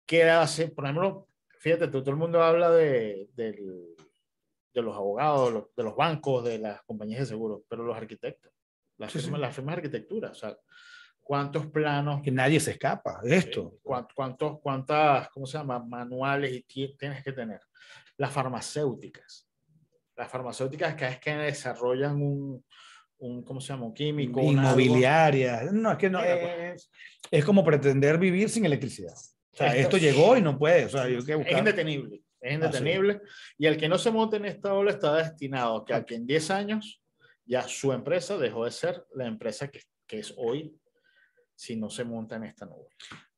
Speaker 2: ¿qué hace? Por ejemplo, fíjate, todo el mundo habla de, de los abogados, de los bancos, de las compañías de seguros, pero los arquitectos la, firma, de arquitectura. O sea, cuántos planos. Que nadie se escapa de esto. Cuántos, cuántas, ¿cómo se llama? Manuales y tienes que tener. Las farmacéuticas. Las farmacéuticas cada vez que desarrollan un, un ¿cómo se llama? Un químico. Inmobiliaria.
Speaker 1: No, es que no. Eh. Es, como pretender vivir sin electricidad. O sea, esto, llegó
Speaker 2: y no puede. O sea, Es indetenible. Es ah, indetenible. Y el que no se monte en esta ola está destinado que aquí ah. en 10 años ya su empresa dejó de ser la empresa que, que es hoy si no se monta en esta nube.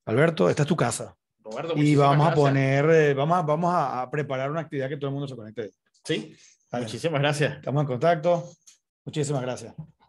Speaker 1: Alberto, esta es tu casa.
Speaker 2: Roberto, y vamos a poner,
Speaker 1: eh, vamos, a, vamos a preparar una actividad que
Speaker 2: todo el mundo se conecte. Sí, muchísimas gracias. Estamos en contacto. Muchísimas gracias.